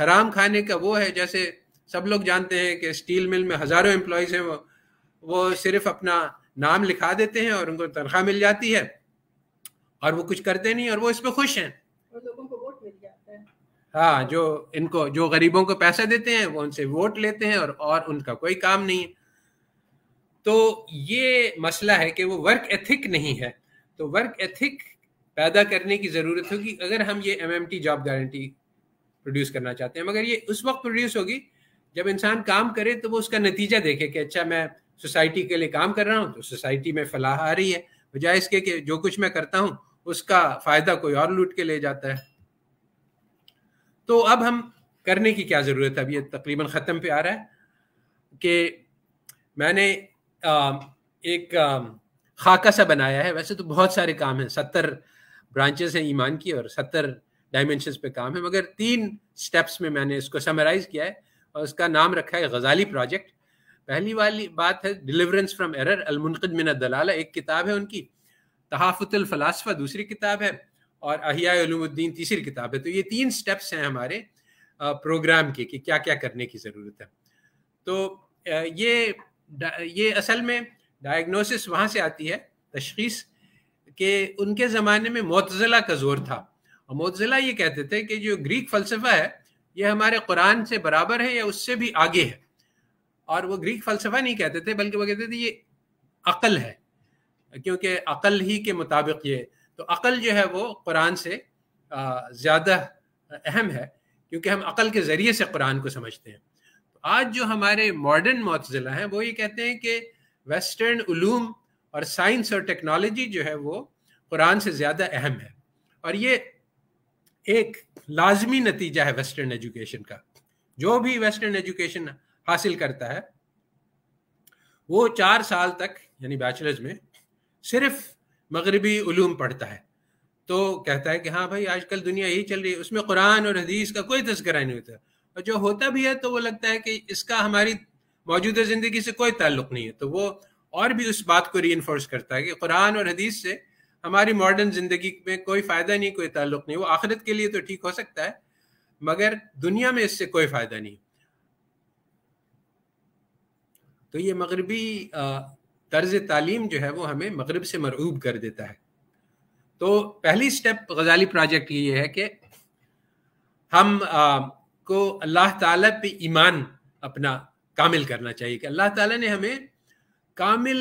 हराम खाने का वो है जैसे सब लोग जानते हैं कि स्टील मिल में हज़ारों एम्प्लॉयज़ हैं वो वो सिर्फ अपना नाम लिखा देते हैं और उनको तनख्वाह मिल जाती है और वो कुछ करते नहीं और वो इसमें खुश हैं हाँ जो इनको जो गरीबों को पैसा देते हैं वो उनसे वोट लेते हैं और और उनका कोई काम नहीं है तो ये मसला है कि वो वर्क एथिक नहीं है तो वर्क एथिक पैदा करने की ज़रूरत होगी अगर हम ये एम जॉब गारंटी प्रोड्यूस करना चाहते हैं मगर ये उस वक्त प्रोड्यूस होगी जब इंसान काम करे तो वो उसका नतीजा देखे कि अच्छा मैं सोसाइटी के लिए काम कर रहा हूँ तो सोसाइटी में फलाह आ रही है बजाय इसके कि जो कुछ मैं करता हूँ उसका फायदा कोई और लूट के ले जाता है तो अब हम करने की क्या ज़रूरत है अब ये तकरीबन ख़त्म पे आ रहा है कि मैंने एक खाका सा बनाया है वैसे तो बहुत सारे काम हैं सत्तर ब्रांचेस हैं ईमान की और सत्तर डायमेंशन पे काम है मगर तीन स्टेप्स में मैंने इसको समराइज किया है और उसका नाम रखा है गजाली प्रोजेक्ट पहली वाली बात है डिलीवरेंस फ्रॉम एरर अलमुनकद मिन दलाला एक किताब है उनकी तहाफुतल फलासफा दूसरी किताब है और अहियाद्दीन तीसरी किताब है तो ये तीन स्टेप्स हैं हमारे प्रोग्राम के कि क्या क्या करने की ज़रूरत है तो ये ये असल में डायग्नोसिस वहाँ से आती है तशखीस के उनके ज़माने में मोतज़ला का जोर था और मोतज़ला ये कहते थे कि जो ग्रीक फ़लसफ़ा है ये हमारे कुरान से बराबर है या उससे भी आगे है और वो ग्रीक फलसफा नहीं कहते थे बल्कि वो कहते थे ये अकल है क्योंकि अकल ही के मुताबिक ये तो अकल जो है वो कुरान से ज़्यादा अहम है क्योंकि हम अकल के ज़रिए से कुरान को समझते हैं तो आज जो हमारे मॉडर्न मतजिला हैं वो ये कहते हैं कि वेस्टर्न उलूम और साइंस और टेक्नोलॉजी जो है वो कुरान से ज़्यादा अहम है और ये एक लाजमी नतीजा है वेस्टर्न एजुकेशन का जो भी वेस्टर्न एजुकेशन हासिल करता है वो चार साल तक यानी बैचलर्स में सिर्फ मगरबी ूम पढ़ता है तो कहता है कि हाँ भाई आजकल दुनिया यही चल रही है उसमें कुरान और हदीस का कोई तस्करा नहीं होता और जो होता भी है तो वो लगता है कि इसका हमारी मौजूदा ज़िंदगी से कोई ताल्लुक नहीं है तो वो और भी उस बात को री करता है कि कुरान और हदीस से हमारी मॉडर्न जिंदगी में कोई फायदा नहीं कोई ताल्लुक नहीं वो आखिरत के लिए तो ठीक हो सकता है मगर दुनिया में इससे कोई फायदा नहीं तो ये मगरबी तर्ज तालीम जो है वो हमें मगरब से मरूब कर देता है तो पहली स्टेप गजाली प्रोजेक्ट की ये है कि हम आ, को अल्लाह ताला पे ईमान अपना कामिल करना चाहिए कि अल्लाह ताला ने हमें कामिल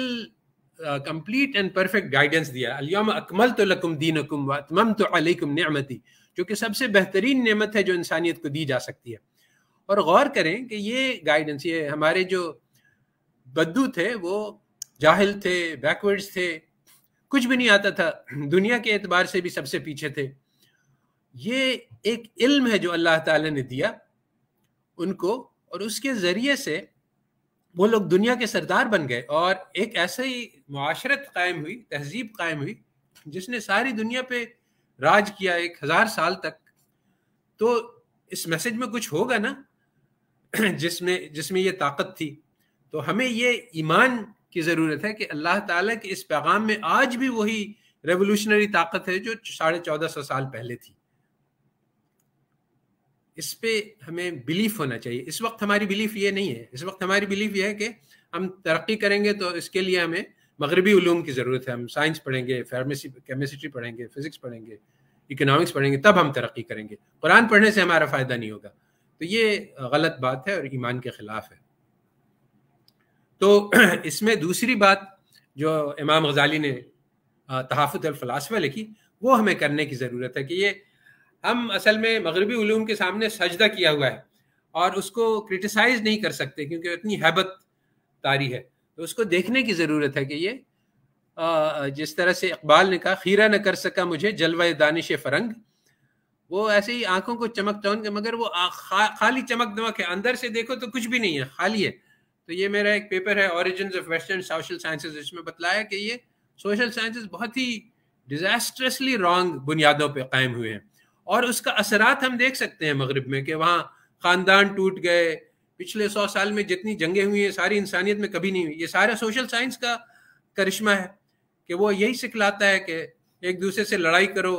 कंप्लीट एंड परफेक्ट गाइडेंस दिया अलियम अकमल तो लकुम दीन अकुम तो अलकुम नमती जो कि सबसे बेहतरीन नेमत है जो इंसानियत को दी जा सकती है और गौर करें कि ये गाइडेंस ये हमारे जो बद्दू थे वो जाहिल थे बैकवर्ड्स थे कुछ भी नहीं आता था दुनिया के एतबार से भी सबसे पीछे थे ये एक इल्म है जो अल्लाह ताला ने दिया उनको और उसके ज़रिए से वो लोग दुनिया के सरदार बन गए और एक ऐसे ही माशरत कायम हुई तहजीब कायम हुई जिसने सारी दुनिया पे राज किया एक हज़ार साल तक तो इस मैसेज में कुछ होगा ना जिसमें जिसमें ये ताकत थी तो हमें ये ईमान की ज़रूरत है कि अल्लाह ताला के इस पैगाम में आज भी वही रेवोल्यूशनरी ताकत है जो साढ़े चौदह सौ साल पहले थी इस पर हमें बिलीफ होना चाहिए इस वक्त हमारी बिलीफ ये नहीं है इस वक्त हमारी बिलीफ ये है कि हम तरक्की करेंगे तो इसके लिए हमें मगरबी ूम की ज़रूरत है हम साइंस पढ़ेंगे फार्मेसी केमिस्ट्री पढ़ेंगे फिज़िक्स पढ़ेंगे इकोनॉमिक्स पढ़ेंगे तब हम तरक्की करेंगे कुरान पढ़ने से हमारा फ़ायदा नहीं होगा तो ये गलत बात है और ईमान के ख़िलाफ़ है तो इसमें दूसरी बात जो इमाम गजाली ने तहाफ़त अलफलासफ़ा लिखी वो हमें करने की ज़रूरत है कि ये हम असल में मगरबी ूम के सामने सजदा किया हुआ है और उसको क्रिटिसाइज़ नहीं कर सकते क्योंकि इतनी हैबत तारी है उसको देखने की ज़रूरत है कि ये जिस तरह से इकबाल ने कहा खीरा न कर सका मुझे जलवा दानिश फरंग वो ऐसे ही आंखों को चमक चौन के मगर वो खा, खाली चमक दमक है अंदर से देखो तो कुछ भी नहीं है खाली है तो ये मेरा एक पेपर है origin of western social sciences जिसमें बतलाया कि ये सोशल साइंसेज बहुत ही डिजास्ट्रसली रॉन्ग बुनियादों पर कायम हुए हैं और उसका असरात हम देख सकते हैं मगरब में कि वहाँ ख़ानदान टूट गए पिछले सौ साल में जितनी जंगें हुई हैं सारी इंसानियत में कभी नहीं हुई ये सारा सोशल साइंस का करिश्मा है कि वो यही सिखलाता है कि एक दूसरे से लड़ाई करो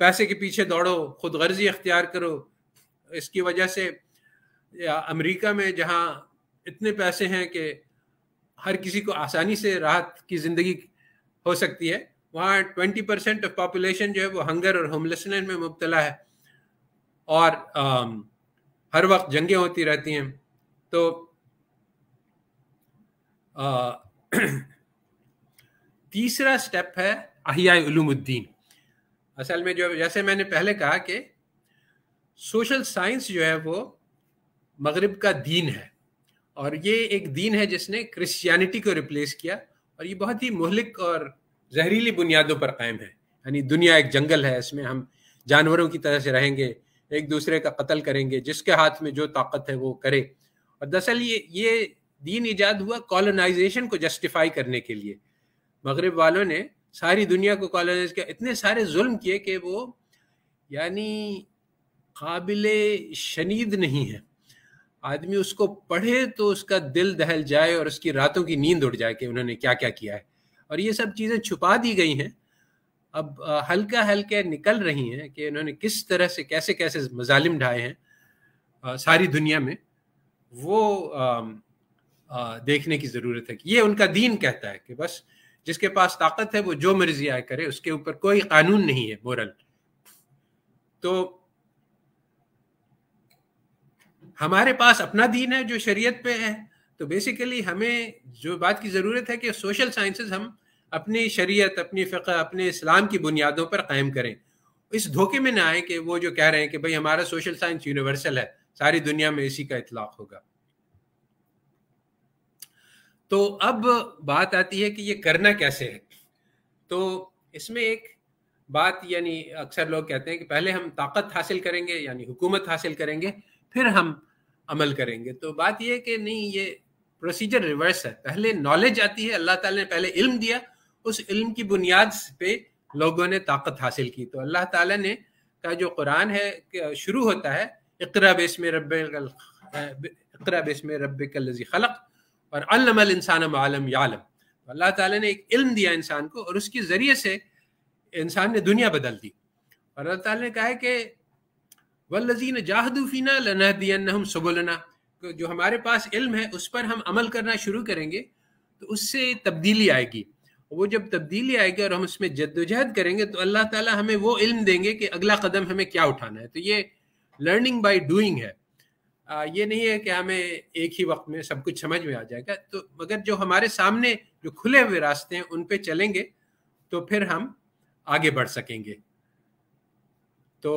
पैसे के पीछे दौड़ो खुद गर्जी अख्तियार करो इसकी वजह से अमेरिका में जहाँ इतने पैसे हैं कि हर किसी को आसानी से राहत की ज़िंदगी हो सकती है वहाँ ट्वेंटी परसेंट ऑफ पॉपुलेशन जो है वो हंगर और होमलेसनेस में मुबतला है और आ, हर वक्त जंगें होती रहती हैं तो आ, तीसरा स्टेप है उलूमुद्दीन असल में जो जैसे मैंने पहले कहा कि सोशल साइंस जो है वो मगरब का दीन है और ये एक दीन है जिसने क्रिश्चियनिटी को रिप्लेस किया और ये बहुत ही मोहलिक और जहरीली बुनियादों पर कायम है यानी दुनिया एक जंगल है इसमें हम जानवरों की तरह से रहेंगे एक दूसरे का कत्ल करेंगे जिसके हाथ में जो ताकत है वो करे और दरअसल ये ये दीन ईजाद हुआ कॉलोनाइजेशन को जस्टिफाई करने के लिए मगरब वालों ने सारी दुनिया को कॉलोनाइज किया इतने सारे जुल्म किए कि वो यानी काबिल शनीद नहीं है आदमी उसको पढ़े तो उसका दिल दहल जाए और उसकी रातों की नींद उड़ जाए कि उन्होंने क्या क्या किया है और ये सब चीज़ें छुपा दी गई हैं अब हल्का हल्के निकल रही हैं कि उन्होंने किस तरह से कैसे कैसे मजालिम ढाए हैं सारी दुनिया में वो आ, आ, देखने की ज़रूरत है ये उनका दीन कहता है कि बस जिसके पास ताकत है वो जो मर्जी आए करे उसके ऊपर कोई कानून नहीं है मोरल तो हमारे पास अपना दीन है जो शरीयत पे है तो बेसिकली हमें जो बात की ज़रूरत है कि सोशल साइंसेस हम अपनी शरीयत अपनी फ़िक अपने इस्लाम की बुनियादों पर कायम करें इस धोखे में ना आए कि वो जो कह रहे हैं कि भाई हमारा सोशल साइंस यूनिवर्सल है सारी दुनिया में इसी का इतलाक होगा तो अब बात आती है कि ये करना कैसे है तो इसमें एक बात यानी अक्सर लोग कहते हैं कि पहले हम ताकत हासिल करेंगे यानी हुकूमत हासिल करेंगे फिर हम अमल करेंगे तो बात यह कि नहीं ये प्रोसीजर रिवर्स है पहले नॉलेज आती है अल्लाह ताला ने पहले इल्म दिया उस इल्म की बुनियाद पे लोगों ने ताकत हासिल की तो अल्लाह ताला ने का जो कुरान है शुरू होता है इकर बेसम रब इकर बेसम रब्बिक खलक और इंसान मालम यालम अल्लाह ताला ने एक इल्म दिया इंसान को और उसके ज़रिए से इंसान ने दुनिया बदल दी और अल्लाह ताला ने कहा है कि वल्लजीन जाहदूफीना लनहदियन्नहुम सुबुलना जो हमारे पास इल्म है उस पर हम अमल करना शुरू करेंगे तो उससे तब्दीली आएगी वो जब तब्दीली आएगी और हम उसमें जद्दोजहद करेंगे तो अल्लाह ताला हमें वो इल्म देंगे कि अगला कदम हमें क्या उठाना है तो ये लर्निंग बाय डूइंग है आ, ये नहीं है कि हमें एक ही वक्त में सब कुछ समझ में आ जाएगा तो मगर जो हमारे सामने जो खुले हुए रास्ते हैं उन पे चलेंगे तो फिर हम आगे बढ़ सकेंगे तो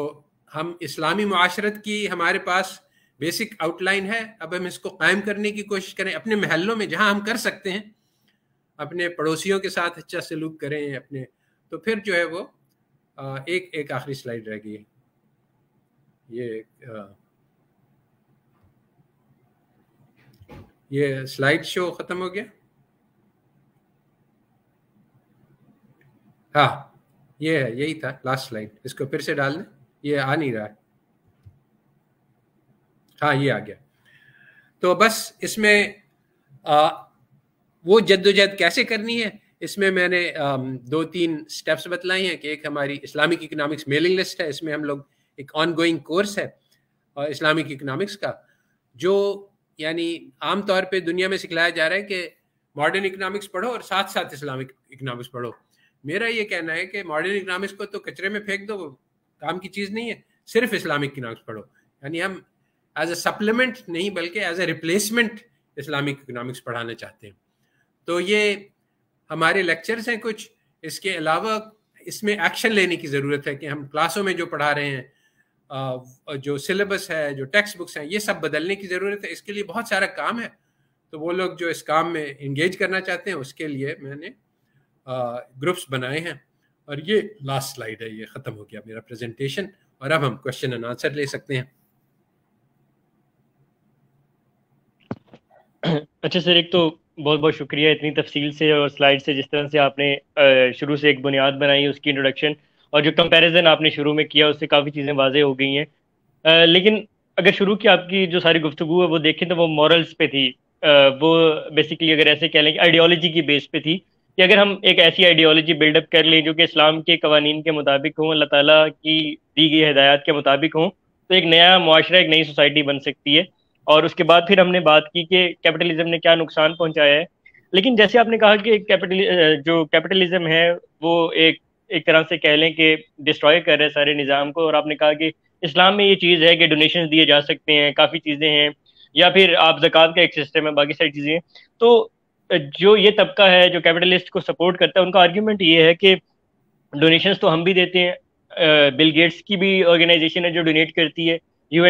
हम इस्लामी माशरत की हमारे पास बेसिक आउटलाइन है अब हम इसको कायम करने की कोशिश करें अपने महलों में जहां हम कर सकते हैं अपने पड़ोसियों के साथ अच्छा सलूक करें अपने तो फिर जो है वो एक एक आखिरी स्लाइड रह गई है ये ये स्लाइड शो खत्म हो गया हाँ ये है यही था लास्ट स्लाइड इसको फिर से डाल दें ये आ नहीं रहा है हाँ ये आ गया तो बस इसमें आ, वो जद्दोजहद कैसे करनी है इसमें मैंने आ, दो तीन स्टेप्स बतलाई हैं कि एक हमारी इस्लामिक इकोनॉमिक्स मेलिंग लिस्ट है इसमें हम लोग एक ऑनगोइंग कोर्स है और इस्लामिक इकोनॉमिक्स का जो यानी आम तौर पे दुनिया में सिखलाया जा रहा है कि मॉडर्न इकोनॉमिक्स पढ़ो और साथ साथ इस्लामिक इकोनॉमिक्स पढ़ो मेरा ये कहना है कि मॉडर्न इकोनॉमिक्स को तो कचरे में फेंक दो काम की चीज़ नहीं है सिर्फ इस्लामिक इकोनॉमिक्स पढ़ो यानी हम एज ए सप्लीमेंट नहीं बल्कि as a replacement Islamic economics पढ़ाना चाहते हैं तो ये हमारे लेक्चर्स हैं कुछ इसके अलावा इसमें एक्शन लेने की ज़रूरत है कि हम क्लासों में जो पढ़ा रहे हैं जो सिलेबस है जो टेक्स्ट बुक्स हैं ये सब बदलने की ज़रूरत है इसके लिए बहुत सारा काम है तो वो लोग जो इस काम में इंगेज करना चाहते हैं उसके लिए मैंने ग्रुप्स बनाए हैं और ये लास्ट स्लाइड है ये ख़त्म हो गया मेरा प्रेजेंटेशन और अब हम क्वेश्चन एंड आंसर ले सकते हैं अच्छा सर एक तो बहुत बहुत शुक्रिया इतनी तफसील से और स्लाइड से जिस तरह से आपने शुरू से एक बुनियाद बनाई उसकी इंट्रोडक्शन और जो कंपैरिजन आपने शुरू में किया उससे काफ़ी चीज़ें वाजे हो गई हैं लेकिन अगर शुरू की आपकी जो सारी गुफ्तु है वो देखें तो वो मॉरल्स पे थी वो बेसिकली अगर ऐसे कह लें कि आइडियोलॉजी की बेस पे थी कि अगर हम एक ऐसी आइडियोलॉजी बिल्डअप कर लें जो कि इस्लाम के कवानीन के मुताबिक हों अल्लाह ताला की दी गई हदायत के मुताबिक हों तो एक नया माशरा एक नई सोसाइटी बन सकती है और उसके बाद फिर हमने बात की कि कैपिटलिज्म ने क्या नुकसान पहुंचाया है लेकिन जैसे आपने कहा कि कैपिटल जो कैपिटलिज्म है वो एक एक तरह से कह लें कि डिस्ट्रॉय कर रहे सारे निज़ाम को और आपने कहा कि इस्लाम में ये चीज़ है कि डोनेशन दिए जा सकते हैं काफ़ी चीज़ें हैं या फिर आप जक़ात का एक सिस्टम है बाकी सारी चीज़ें तो जो ये तबका है जो कैपिटलिस्ट को सपोर्ट करता है उनका आर्ग्यूमेंट ये है कि डोनेशन तो हम भी देते हैं बिल गेट्स की भी ऑर्गेनाइजेशन है जो डोनेट करती है यू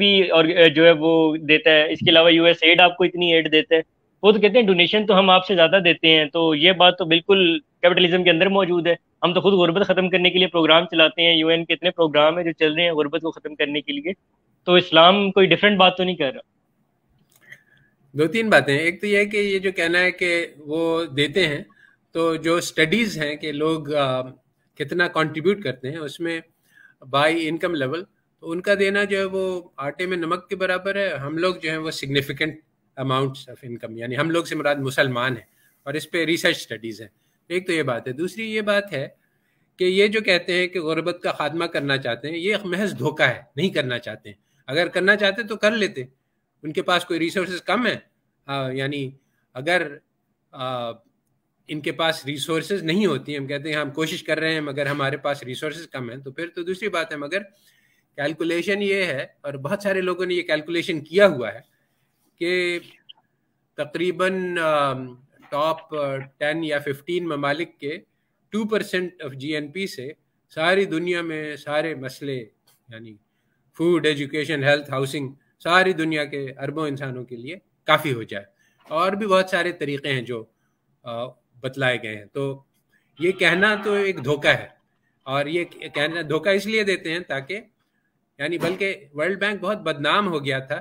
भी और जो है वो देता है इसके अलावा यू आपको इतनी एड देता है वो तो कहते हैं डोनेशन तो हम आपसे ज़्यादा देते हैं तो ये बात तो बिल्कुल कैपिटलिज्म के अंदर मौजूद है हम तो खुद गुर्बत ख़त्म करने के लिए प्रोग्राम चलाते हैं यूएन के इतने प्रोग्राम है जो चल रहे हैं गुर्बत को ख़त्म करने के लिए तो इस्लाम कोई डिफरेंट बात तो नहीं कर रहा दो तीन बातें एक तो यह है कि ये जो कहना है कि वो देते हैं तो जो स्टडीज़ हैं कि लोग आ, कितना कंट्रीब्यूट करते हैं उसमें बाई इनकम लेवल तो उनका देना जो है वो आटे में नमक के बराबर है हम लोग जो है वो सिग्निफिकेंट अमाउंट्स ऑफ इनकम यानी हम लोग से मुराद मुसलमान हैं और इस पर रिसर्च स्टडीज़ हैं एक तो ये बात है दूसरी ये बात है कि ये जो कहते हैं कि गुरबत का खात्मा करना चाहते हैं ये महज धोखा है नहीं करना चाहते हैं अगर करना चाहते तो कर लेते उनके पास कोई रिसोर्स कम है हाँ, यानी अगर आ, इनके पास रिसोर्स नहीं होती हम कहते हैं हाँ, हम कोशिश कर रहे हैं मगर हमारे पास रिसोर्स कम है तो फिर तो दूसरी बात है मगर कैलकुलेशन ये है और बहुत सारे लोगों ने ये कैलकुलेशन किया हुआ है के तकरीबन टॉप टेन या फिफ्टीन ममालिक के टू परसेंट ऑफ जीएनपी से सारी दुनिया में सारे मसले यानी फूड एजुकेशन हेल्थ हाउसिंग सारी दुनिया के अरबों इंसानों के लिए काफ़ी हो जाए और भी बहुत सारे तरीक़े हैं जो बतलाए गए हैं तो ये कहना तो एक धोखा है और ये कहना धोखा इसलिए देते हैं ताकि यानी बल्कि वर्ल्ड बैंक बहुत बदनाम हो गया था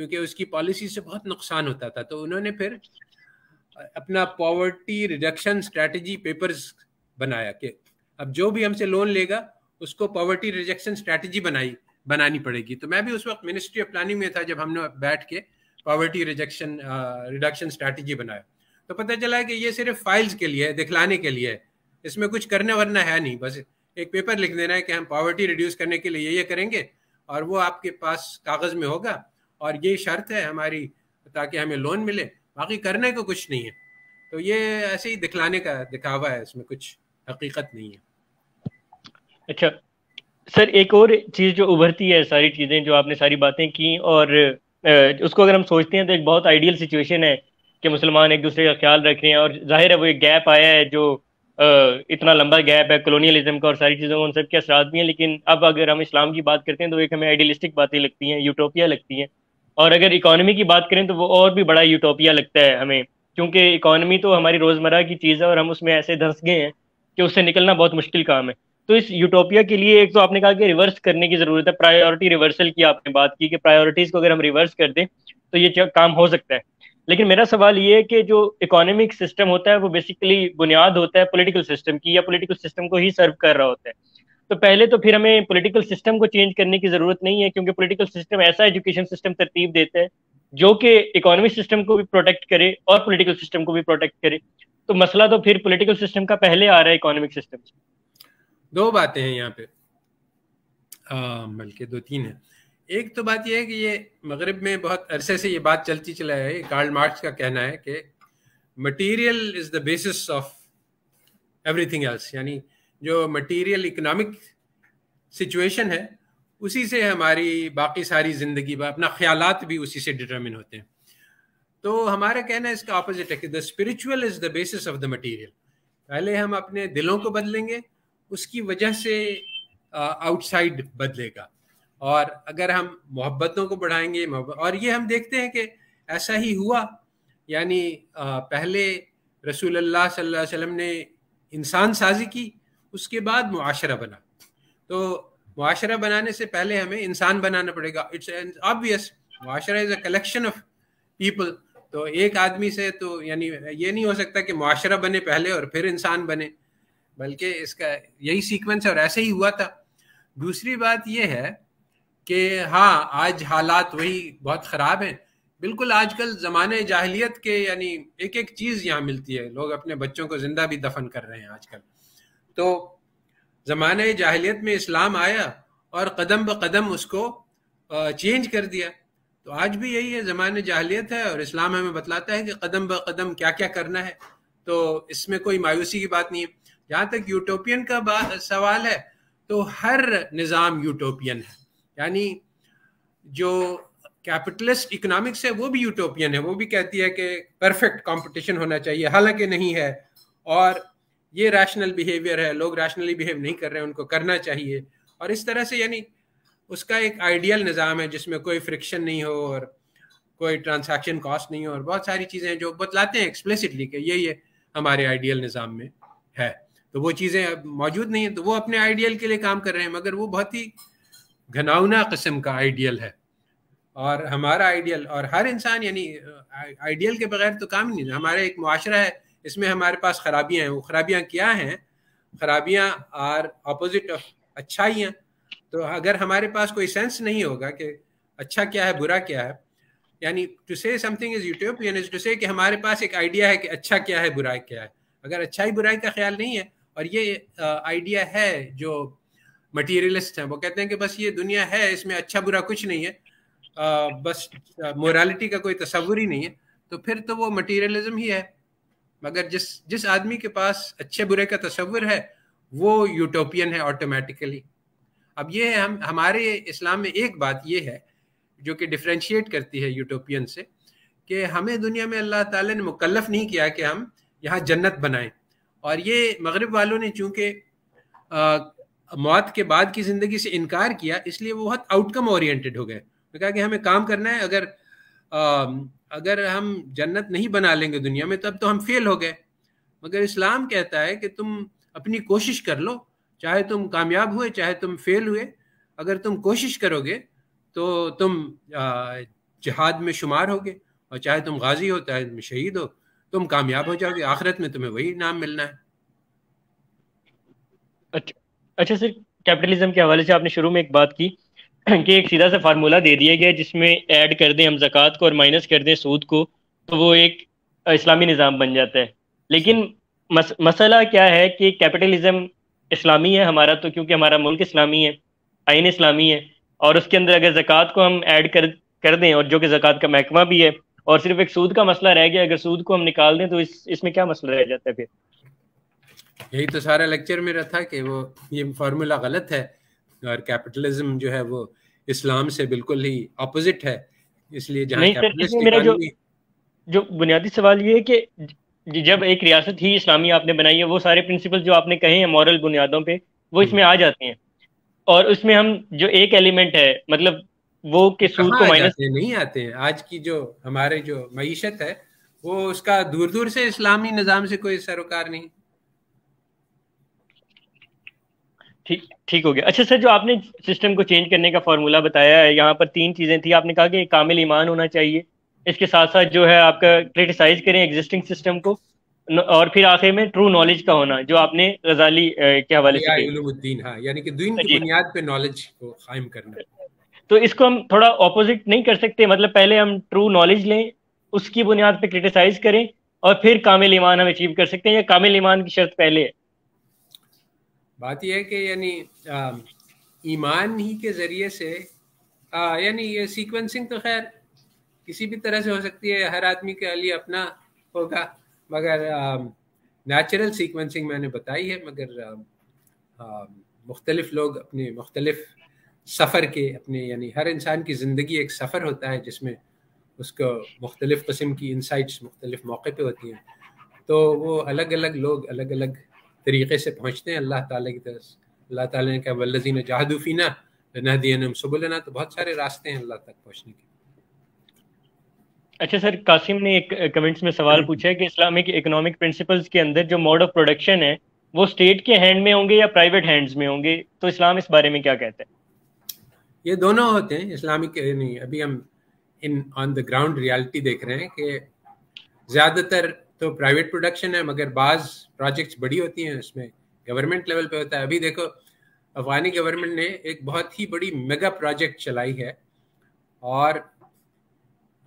क्योंकि उसकी पॉलिसी से बहुत नुकसान होता था तो उन्होंने फिर अपना पॉवर्टी रिडक्शन स्ट्रेटजी पेपर्स बनाया कि अब जो भी हमसे लोन लेगा उसको पॉवर्टी रिजेक्शन स्ट्रैटेजी बनाई बनानी पड़ेगी तो मैं भी उस वक्त मिनिस्ट्री ऑफ प्लानिंग में था जब हमने बैठ के पॉवर्टी रिजेक्शन रिडक्शन स्ट्रैटेजी बनाया तो पता चला कि ये सिर्फ फाइल्स के लिए दिखलाने के लिए है इसमें कुछ करने वरना है नहीं बस एक पेपर लिख देना है कि हम पॉवर्टी रिड्यूस करने के लिए ये करेंगे और वो आपके पास कागज़ में होगा और ये शर्त है हमारी ताकि हमें लोन मिले बाकी करने को कुछ नहीं है तो ये ऐसे ही दिखलाने का दिखावा है इसमें कुछ हकीकत नहीं है अच्छा सर एक और चीज़ जो उभरती है सारी चीज़ें जो आपने सारी बातें की और उसको अगर हम सोचते हैं तो एक बहुत आइडियल सिचुएशन है कि मुसलमान एक दूसरे का ख्याल रख रहे हैं और जाहिर है वो एक गैप आया है जो इतना लंबा गैप है कॉलोनियलिज्म का और सारी चीज़ों का उन सब के असरात भी हैं लेकिन अब अगर हम इस्लाम की बात करते हैं तो एक हमें आइडियलिस्टिक बातें लगती हैं यूटोपिया लगती हैं और अगर इकोनॉमी की बात करें तो वो और भी बड़ा यूटोपिया लगता है हमें क्योंकि इकोनॉमी तो हमारी रोज़मर्रा की चीज़ है और हम उसमें ऐसे धंस गए हैं कि उससे निकलना बहुत मुश्किल काम है तो इस यूटोपिया के लिए एक तो आपने कहा कि रिवर्स करने की ज़रूरत है प्रायोरिटी रिवर्सल की आपने बात की कि प्रायोरिटीज़ को अगर हम रिवर्स कर दें तो ये काम हो सकता है लेकिन मेरा सवाल ये है कि जो इकोनॉमिक सिस्टम होता है वो बेसिकली बुनियाद होता है पॉलिटिकल सिस्टम की या पॉलिटिकल सिस्टम को ही सर्व कर रहा होता है तो पहले तो फिर हमें पॉलिटिकल सिस्टम को चेंज करने की ज़रूरत नहीं है क्योंकि पॉलिटिकल सिस्टम ऐसा एजुकेशन सिस्टम तरतीब देता है जो कि इकोनॉमिक सिस्टम को भी प्रोटेक्ट करे और पॉलिटिकल सिस्टम को भी प्रोटेक्ट करे तो मसला तो फिर पॉलिटिकल सिस्टम का पहले आ रहा है इकोनॉमिक सिस्टम से दो बातें हैं यहाँ पे बल्कि दो तीन है एक तो बात यह है कि ये मगरब में बहुत अरसे से ये बात चलती चला है कार्ल मार्क्स का कहना है कि material is the basis of everything else यानी जो मटेरियल इकोनॉमिक सिचुएशन है उसी से हमारी बाकी सारी ज़िंदगी अपना ख्याल भी उसी से डिटर्मिन होते हैं तो हमारा कहना है इसका ऑपोजिट है कि the spiritual is the basis of the material पहले हम अपने दिलों को बदलेंगे उसकी वजह से आउटसाइड बदलेगा और अगर हम मोहब्बतों को बढ़ाएंगे और ये हम देखते हैं कि ऐसा ही हुआ यानी पहले रसूल अल्लाह वसल्लम ने इंसान साजी की उसके बाद मुआशरा बना तो मुआशरा बनाने से पहले हमें इंसान बनाना पड़ेगा इट्स ऑब्वियस मुआशरा is a collection of people तो एक आदमी से तो यानी ये नहीं हो सकता कि मुआशरा बने पहले और फिर इंसान बने बल्कि इसका यही सीक्वेंस और ऐसे ही हुआ था दूसरी बात यह है कि हाँ आज हालात वही बहुत ख़राब हैं बिल्कुल आजकल ज़माने जाहलीत के यानी एक एक चीज़ यहाँ मिलती है लोग अपने बच्चों को ज़िंदा भी दफन कर रहे हैं आजकल तो ज़माने जाहिलियत में इस्लाम आया और कदम ब कदम उसको चेंज कर दिया तो आज भी यही है ज़मान जाहलीत है और इस्लाम हमें बतलाता है कि कदम ब कदम क्या क्या करना है तो इसमें कोई मायूसी की बात नहीं है जहाँ तक यूटोपियन का सवाल है तो हर निज़ाम यूटोपियन है यानी जो कैपिटलिस्ट इकोनॉमिक्स है वो भी यूटोपियन है वो भी कहती है कि परफेक्ट कंपटीशन होना चाहिए हालांकि नहीं है और ये रैशनल बिहेवियर है लोग रैशनली बिहेव नहीं कर रहे हैं उनको करना चाहिए और इस तरह से यानी उसका एक आइडियल निज़ाम है जिसमें कोई फ्रिक्शन नहीं हो और कोई ट्रांसैक्शन कॉस्ट नहीं हो और बहुत सारी चीज़ें जो बतलाते हैं एक्सप्लेसिटली कि ये ये हमारे आइडियल निज़ाम में है तो वो चीज़ें अब मौजूद नहीं है तो वो अपने आइडियल के लिए काम कर रहे हैं मगर वो बहुत ही घनावना कस्म का आइडियल है और हमारा आइडियल और हर इंसान यानी आइडियल के बगैर तो काम ही नहीं हमारा एक माशरा है इसमें हमारे पास खराबियां हैं वो खराबियां क्या हैं खराबियां आर अपोजिट ऑफ अच्छाइयाँ तो अगर हमारे पास कोई सेंस नहीं होगा कि अच्छा क्या है बुरा क्या है यानी to say something is utopian is to say कि हमारे पास एक आइडिया है कि अच्छा क्या है बुराई क्या है अगर अच्छाई बुराई का ख्याल नहीं है और ये आइडिया है जो मटीरियलिस्ट हैं वो कहते हैं कि बस ये दुनिया है इसमें अच्छा बुरा कुछ नहीं है आ, बस मोरालिटी का कोई तस्वुर ही नहीं है तो फिर तो वो मटीरियलिज्म ही है मगर जिस जिस आदमी के पास अच्छे बुरे का तस्वर है वो यूटोपियन है ऑटोमेटिकली अब ये है हम हमारे इस्लाम में एक बात ये है जो कि डिफ्रेंशिएट करती है यूटोपियन से कि हमें दुनिया में अल्लाह ताला ने मुकल्फ नहीं किया कि हम यहाँ जन्नत बनाएं और ये मगरब वालों ने चूँकि मौत के बाद की ज़िंदगी से इनकार किया इसलिए वो बहुत आउटकम ओरिएंटेड हो गए तो कहा कि हमें काम करना है अगर अगर हम जन्नत नहीं बना लेंगे दुनिया में तब तो हम फेल हो गए मगर इस्लाम कहता है कि तुम अपनी कोशिश कर लो चाहे तुम कामयाब हुए चाहे तुम फेल हुए अगर तुम कोशिश करोगे तो तुम जहाद में शुमार होगे और चाहे तुम गाजी हो चाहे शहीद हो तुम कामयाब हो जाओगे आखिरत में तुम्हें वही नाम मिलना है अच्छा अच्छा सर कैपिटलिज्म के हवाले से आपने शुरू में एक बात की कि एक सीधा सा फार्मूला दे दिया गया जिसमें ऐड कर दें हम जक़ात को और माइनस कर दें सूद को तो वो एक इस्लामी निज़ाम बन जाता है लेकिन मस, मसला क्या है कि कैपिटलिज्म इस्लामी है हमारा तो क्योंकि हमारा मुल्क इस्लामी है आइन इस्लामी है और उसके अंदर अगर ज़क़़त को हम ऐड कर कर दें और जो कि ज़क़़त का महकमा भी है और सिर्फ एक सूद का मसला रह गया अगर सूद को हम निकाल दें तो इस इसमें क्या मसला रह जाता है फिर यही तो सारा लेक्चर मेरा था कि वो ये फार्मूला गलत है और कैपिटलिज्म जो है वो इस्लाम से बिल्कुल ही अपोजिट है इसलिए मेरा जो जो बुनियादी सवाल ये है कि जब एक रियासत ही इस्लामी आपने बनाई है वो सारे प्रिंसिपल जो आपने कहे हैं मॉरल बुनियादों पे वो हम्म। इसमें आ जाते हैं और उसमें हम जो एक एलिमेंट है मतलब वो के सूद को माइनस नहीं आते हैं आज की जो हमारे जो मीशत है वो उसका दूर दूर से इस्लामी निज़ाम से कोई सरोकार नहीं ठीक ठीक हो गया अच्छा सर जो आपने सिस्टम को चेंज करने का फॉर्मूला बताया है यहाँ पर तीन चीज़ें थी आपने कहा कि कामिल ईमान होना चाहिए इसके साथ साथ जो है आपका क्रिटिसाइज करें एग्जिस्टिंग सिस्टम को और फिर आखिर में ट्रू नॉलेज का होना जो आपने गजाली के हवाले से हाँ, यानी कि बुनियाद पे नॉलेज को कायम करना तो इसको हम थोड़ा ऑपोजिट नहीं कर सकते मतलब पहले हम ट्रू नॉलेज लें उसकी बुनियाद पे क्रिटिसाइज करें और फिर कामिल ईमान हम अचीव कर सकते हैं या कामिल ईमान की शर्त पहले है बात यह है कि यानी ईमान ही के ज़रिए से यानी ये सीक्वेंसिंग तो खैर किसी भी तरह से हो सकती है हर आदमी के लिए अपना होगा मगर नेचुरल सीक्वेंसिंग मैंने बताई है मगर मुख्तलिफ लोग अपने मुख्तलिफ सफ़र के अपने यानी हर इंसान की ज़िंदगी एक सफ़र होता है जिसमें उसको मुख्तलिफ़ किस्म की इंसाइट्स मुख्तलिफ मौके पे होती हैं तो वो अलग अलग लोग अलग अलग तरीके से पहुँचते हैं अल्लाह ताला की तरफ अल्लाह ताला ने कहा वल्लजी ने जहादूफीना नहदीन सबुलना तो बहुत सारे रास्ते हैं अल्लाह तक पहुँचने के अच्छा सर कासिम ने एक कमेंट्स में सवाल हम्म। पूछा है कि इस्लामिक इकोनॉमिक प्रिंसिपल्स के अंदर जो मोड ऑफ प्रोडक्शन है वो स्टेट के हैंड में होंगे या प्राइवेट हैंड्स में होंगे तो इस्लाम इस बारे में क्या कहते हैं ये दोनों होते हैं इस्लामिक नहीं अभी हम इन ऑन द ग्राउंड रियलिटी देख रहे हैं कि ज़्यादातर तो प्राइवेट प्रोडक्शन है मगर बाज प्रोजेक्ट्स बड़ी होती हैं उसमें गवर्नमेंट लेवल पे होता है अभी देखो अफगानी गवर्नमेंट ने एक बहुत ही बड़ी मेगा प्रोजेक्ट चलाई है और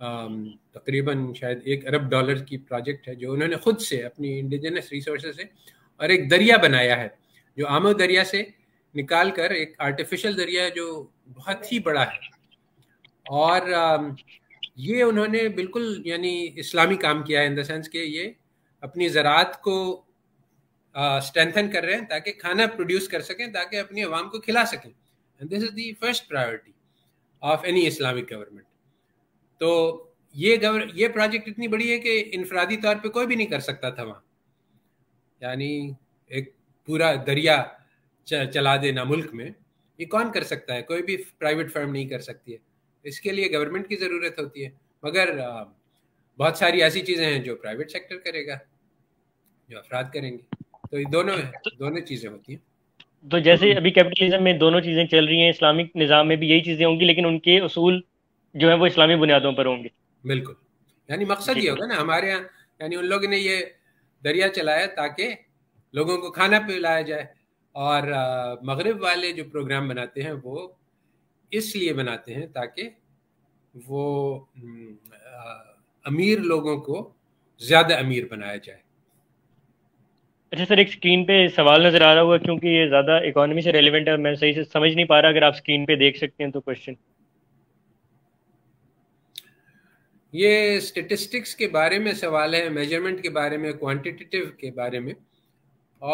तकरीबन शायद एक अरब डॉलर की प्रोजेक्ट है जो उन्होंने खुद से अपनी इंडिजिनस रिसोर्स से और एक दरिया बनाया है जो आमो दरिया से निकाल कर एक आर्टिफिशियल दरिया जो बहुत ही बड़ा है और ये उन्होंने बिल्कुल यानी इस्लामी काम किया है इन द सेंस कि ये अपनी ज़रात को स्ट्रेंथन कर रहे हैं ताकि खाना प्रोड्यूस कर सकें ताकि अपनी आवाम को खिला सकें and this is the first priority of any Islamic government तो ये गवर ये प्रोजेक्ट इतनी बड़ी है कि इनफरादी तौर पे कोई भी नहीं कर सकता था वहाँ यानी एक पूरा दरिया चला देना मुल्क में ये कौन कर सकता है कोई भी प्राइवेट फर्म नहीं कर सकती है इसके लिए गवर्नमेंट की ज़रूरत होती है मगर बहुत सारी ऐसी चीज़ें हैं जो प्राइवेट सेक्टर करेगा जो अफराद करेंगे तो ये दोनों तो दोनों चीज़ें होती हैं तो जैसे अभी कैपिटलिज्म में दोनों चीज़ें चल रही हैं इस्लामिक निज़ाम में भी यही चीज़ें होंगी लेकिन उनके असूल जो है वो इस्लामी बुनियादों पर होंगे बिल्कुल यानी मकसद ये होगा ना हमारे यहाँ यानी उन लोगों ने ये दरिया चलाया ताकि लोगों को खाना पिलाया जाए और मगरब वाले जो प्रोग्राम बनाते हैं वो इसलिए बनाते हैं ताकि वो हम्म, अमीर लोगों को ज्यादा अमीर बनाया जाए अच्छा सर एक स्क्रीन पे सवाल नजर आ रहा हुआ क्योंकि ये ज्यादा इकोनॉमी से रेलिवेंट है मैं सही से समझ नहीं पा रहा अगर आप स्क्रीन पे देख सकते हैं तो क्वेश्चन ये स्टेटिस्टिक्स के बारे में सवाल है मेजरमेंट के बारे में क्वांटिटेटिव के बारे में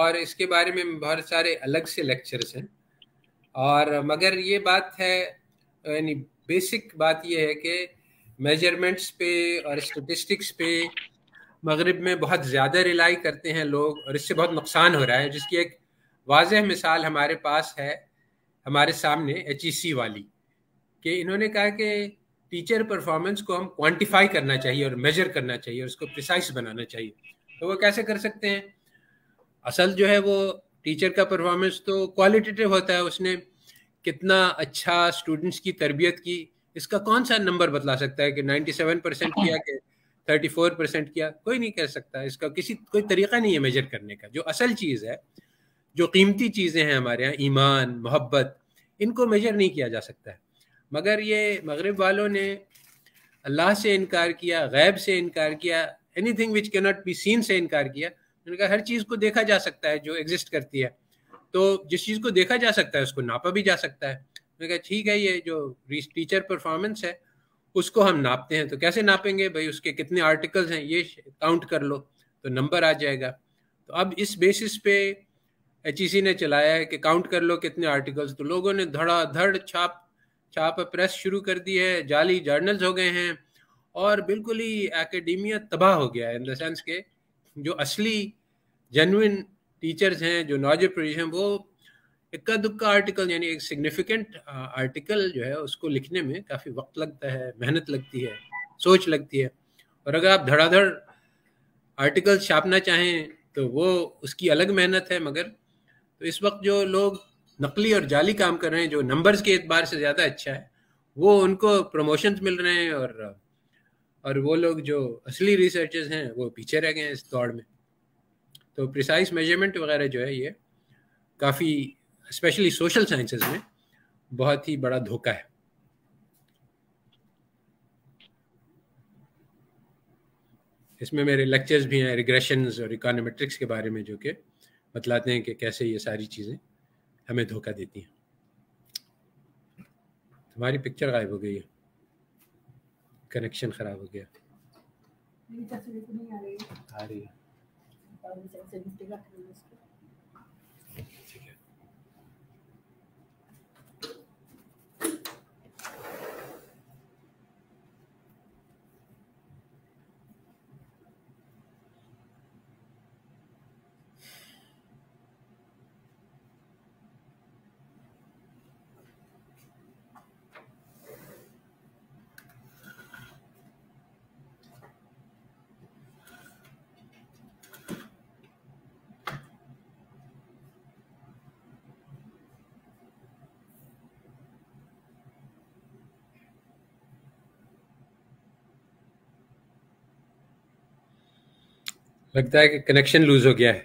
और इसके बारे में बहुत सारे अलग से लेक्चर्स हैं और मगर ये बात है यानी बेसिक बात ये है कि मेजरमेंट्स पे और स्टेटिस्टिक्स पे मगरब में बहुत ज़्यादा रिलाई करते हैं लोग और इससे बहुत नुकसान हो रहा है जिसकी एक वाज मिसाल हमारे पास है हमारे सामने एच e वाली कि इन्होंने कहा कि टीचर परफॉर्मेंस को हम क्वांटिफाई करना चाहिए और मेजर करना चाहिए और उसको प्रिसाइस बनाना चाहिए तो वो कैसे कर सकते हैं असल जो है वो टीचर का परफॉर्मेंस तो क्वालिटेटिव होता है उसने कितना अच्छा स्टूडेंट्स की तरबियत की इसका कौन सा नंबर बतला सकता है कि 97 परसेंट किया कि 34 परसेंट किया कोई नहीं कर सकता इसका किसी कोई तरीका नहीं है मेजर करने का जो असल चीज़ है जो कीमती चीज़ें हैं हमारे यहाँ ईमान मोहब्बत इनको मेजर नहीं किया जा सकता है मगर ये मगरब वालों ने अल्लाह से इनकार किया गैब से इनकार किया एनी थिंग विच के नॉट बी सीन से इनकार किया मैंने कहा हर चीज़ को देखा जा सकता है जो एग्जिस्ट करती है तो जिस चीज़ को देखा जा सकता है उसको नापा भी जा सकता है मैंने कहा ठीक है ये जो टीचर परफॉर्मेंस है उसको हम नापते हैं तो कैसे नापेंगे भाई उसके कितने आर्टिकल्स हैं ये काउंट कर लो तो नंबर आ जाएगा तो अब इस बेसिस पे एच e ने चलाया है कि काउंट कर लो कितने आर्टिकल्स तो लोगों ने धड़ा धड़ छाप छाप प्रेस शुरू कर दी है जाली जर्नल्स हो गए हैं और बिल्कुल ही एकेडमिया तबाह हो गया है इन द सेंस के जो असली जेनविन टीचर्स हैं जो नॉलेज प्रोड्यूस हैं वो इक्का दुक्का आर्टिकल यानी एक सिग्निफिकेंट आर्टिकल जो है उसको लिखने में काफ़ी वक्त लगता है मेहनत लगती है सोच लगती है और अगर आप धड़ाधड़ आर्टिकल छापना चाहें तो वो उसकी अलग मेहनत है मगर तो इस वक्त जो लोग नकली और जाली काम कर रहे हैं जो नंबर्स के एतबार से ज़्यादा अच्छा है वो उनको प्रमोशंस मिल रहे हैं और और वो लोग जो असली रिसर्चर्स हैं वो पीछे रह गए हैं इस दौड़ में तो प्रिसाइज मेजरमेंट वगैरह जो है ये काफ़ी स्पेशली सोशल साइंसेज में बहुत ही बड़ा धोखा है इसमें मेरे लेक्चर्स भी हैं रिग्रेशन और इकोनोमेट्रिक्स के बारे में जो कि बतलाते हैं कि कैसे ये सारी चीज़ें हमें धोखा देती हैं तुम्हारी पिक्चर गायब हो गई है कनेक्शन खराब हो गया आ रही है लगता है कि कनेक्शन लूज हो गया है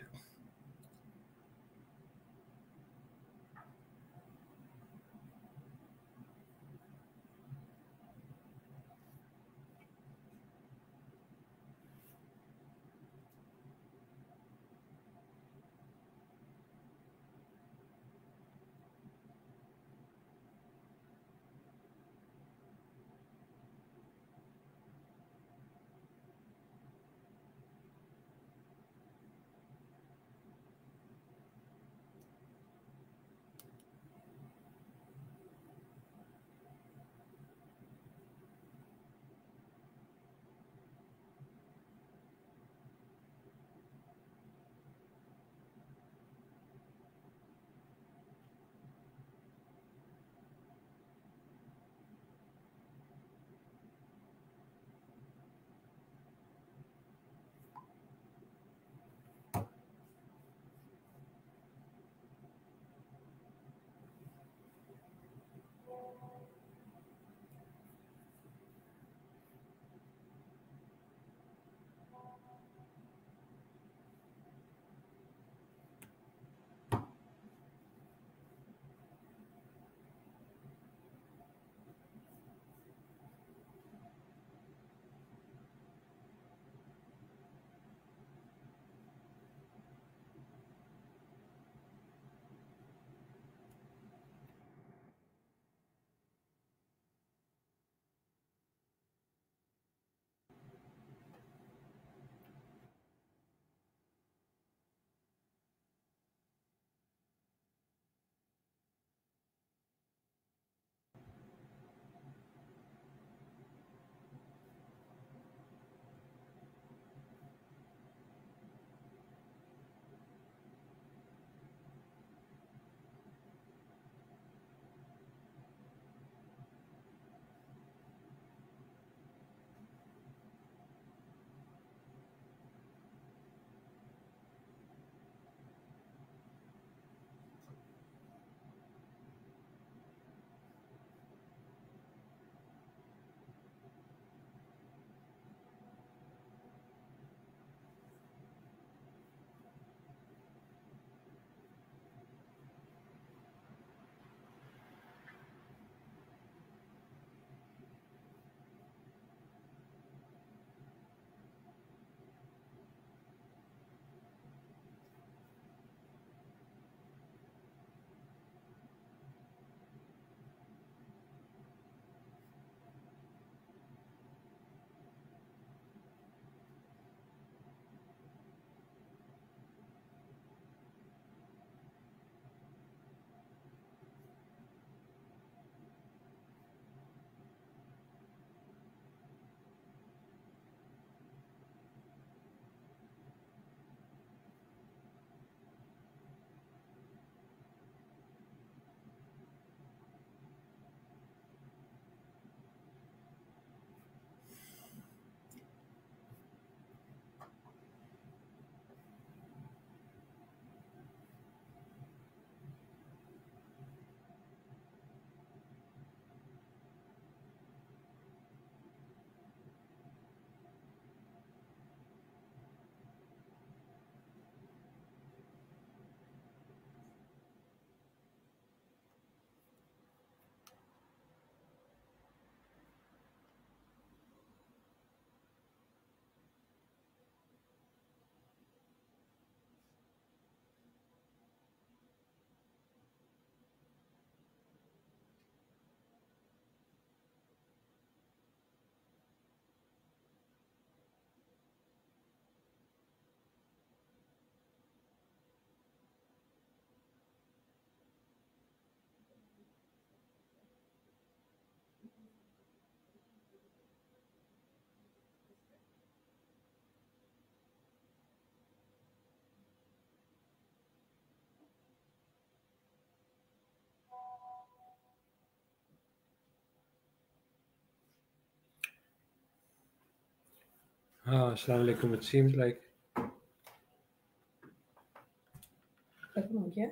हाँ अस्सलाम वालेकुम इट सीम्स लाइक खत्म हो गया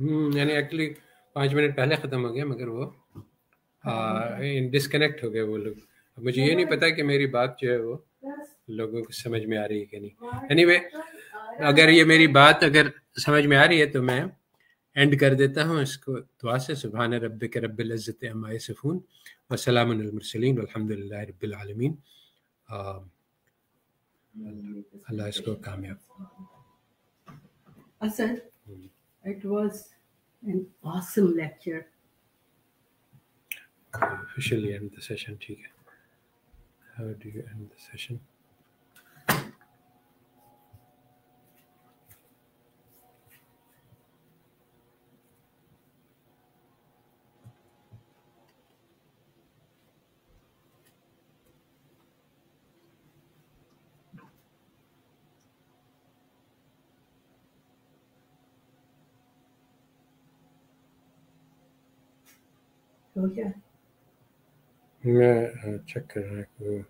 हम्म यानी एक्चुअली पाँच मिनट पहले ख़त्म हो गया मगर वो डिसकनेक्ट हाँ, हाँ, हाँ। हो गए वो लोग अब मुझे ये नहीं पता कि मेरी बात जो है वो लोगों को समझ में आ रही है कि नहीं एनी अगर ये मेरी बात अगर समझ में आ रही है तो मैं एंड कर देता हूँ इसको दुआ से सुबह रब के रब्ज़त अमाय सफ़ून वसलामसलिन अलहमदिल्ला रबालमीन Allah इसको कामयाब Asad, hmm. it was an awesome lecture. Officially end the session, Okay. How do you end the session? हो गया मैं चेक हाँ, कर रहा हूँ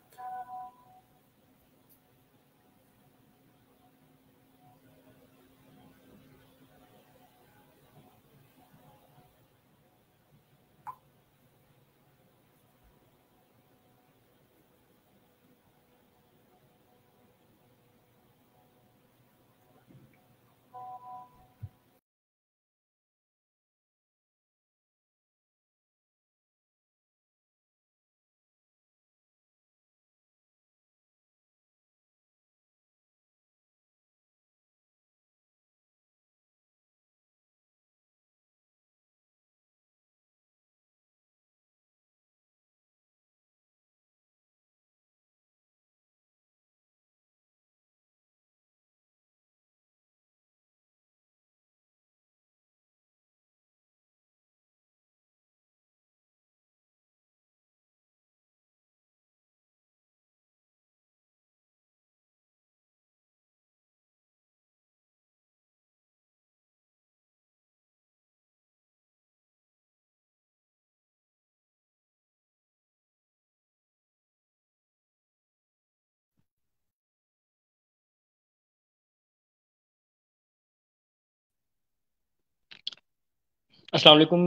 अस्सलाम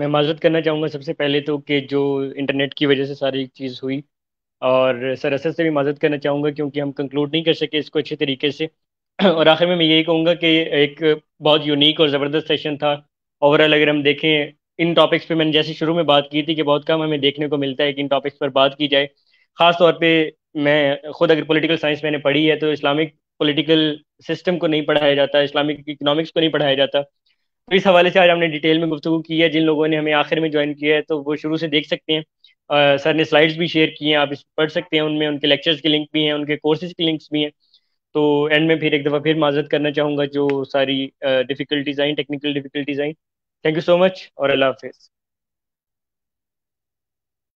मैं माजरत करना चाहूँगा सबसे पहले तो कि जो इंटरनेट की वजह से सारी चीज़ हुई और सर असद से भी माजरत करना चाहूँगा क्योंकि हम कंक्लूड नहीं कर सके इसको अच्छे तरीके से और आखिर में मैं यही कहूँगा कि एक बहुत यूनिक और ज़बरदस्त सेशन था ओवरऑल अगर हम देखें इन टॉपिक्स पे मैंने जैसे शुरू में बात की थी कि बहुत कम हमें देखने को मिलता है कि इन टॉपिक्स पर बात की जाए ख़ास तौर पे मैं खुद अगर पॉलिटिकल साइंस मैंने पढ़ी है तो इस्लामिक पॉलिटिकल सिस्टम को नहीं पढ़ाया जाता इस्लामिक इकोनॉमिक्स को नहीं पढ़ाया जाता इस हवाले से आज हमने डिटेल में गुफ्तु की है जिन लोगों ने हमें आखिर में ज्वाइन किया है तो वो शुरू से देख सकते हैं आ, सर ने स्लाइड्स भी शेयर किए हैं आप इस पढ़ सकते हैं उनमें उनके लेक्चर्स के लिंक भी हैं उनके कोर्सेज के लिंक्स भी हैं तो एंड में फिर एक दफ़ा फिर माजरत करना चाहूँगा जो सारी डिफ़िकल्टीज़ आई टेक्निकल डिफ़िकल्टीज़ आई थैंक यू सो मच और अल्लाह हाफिज़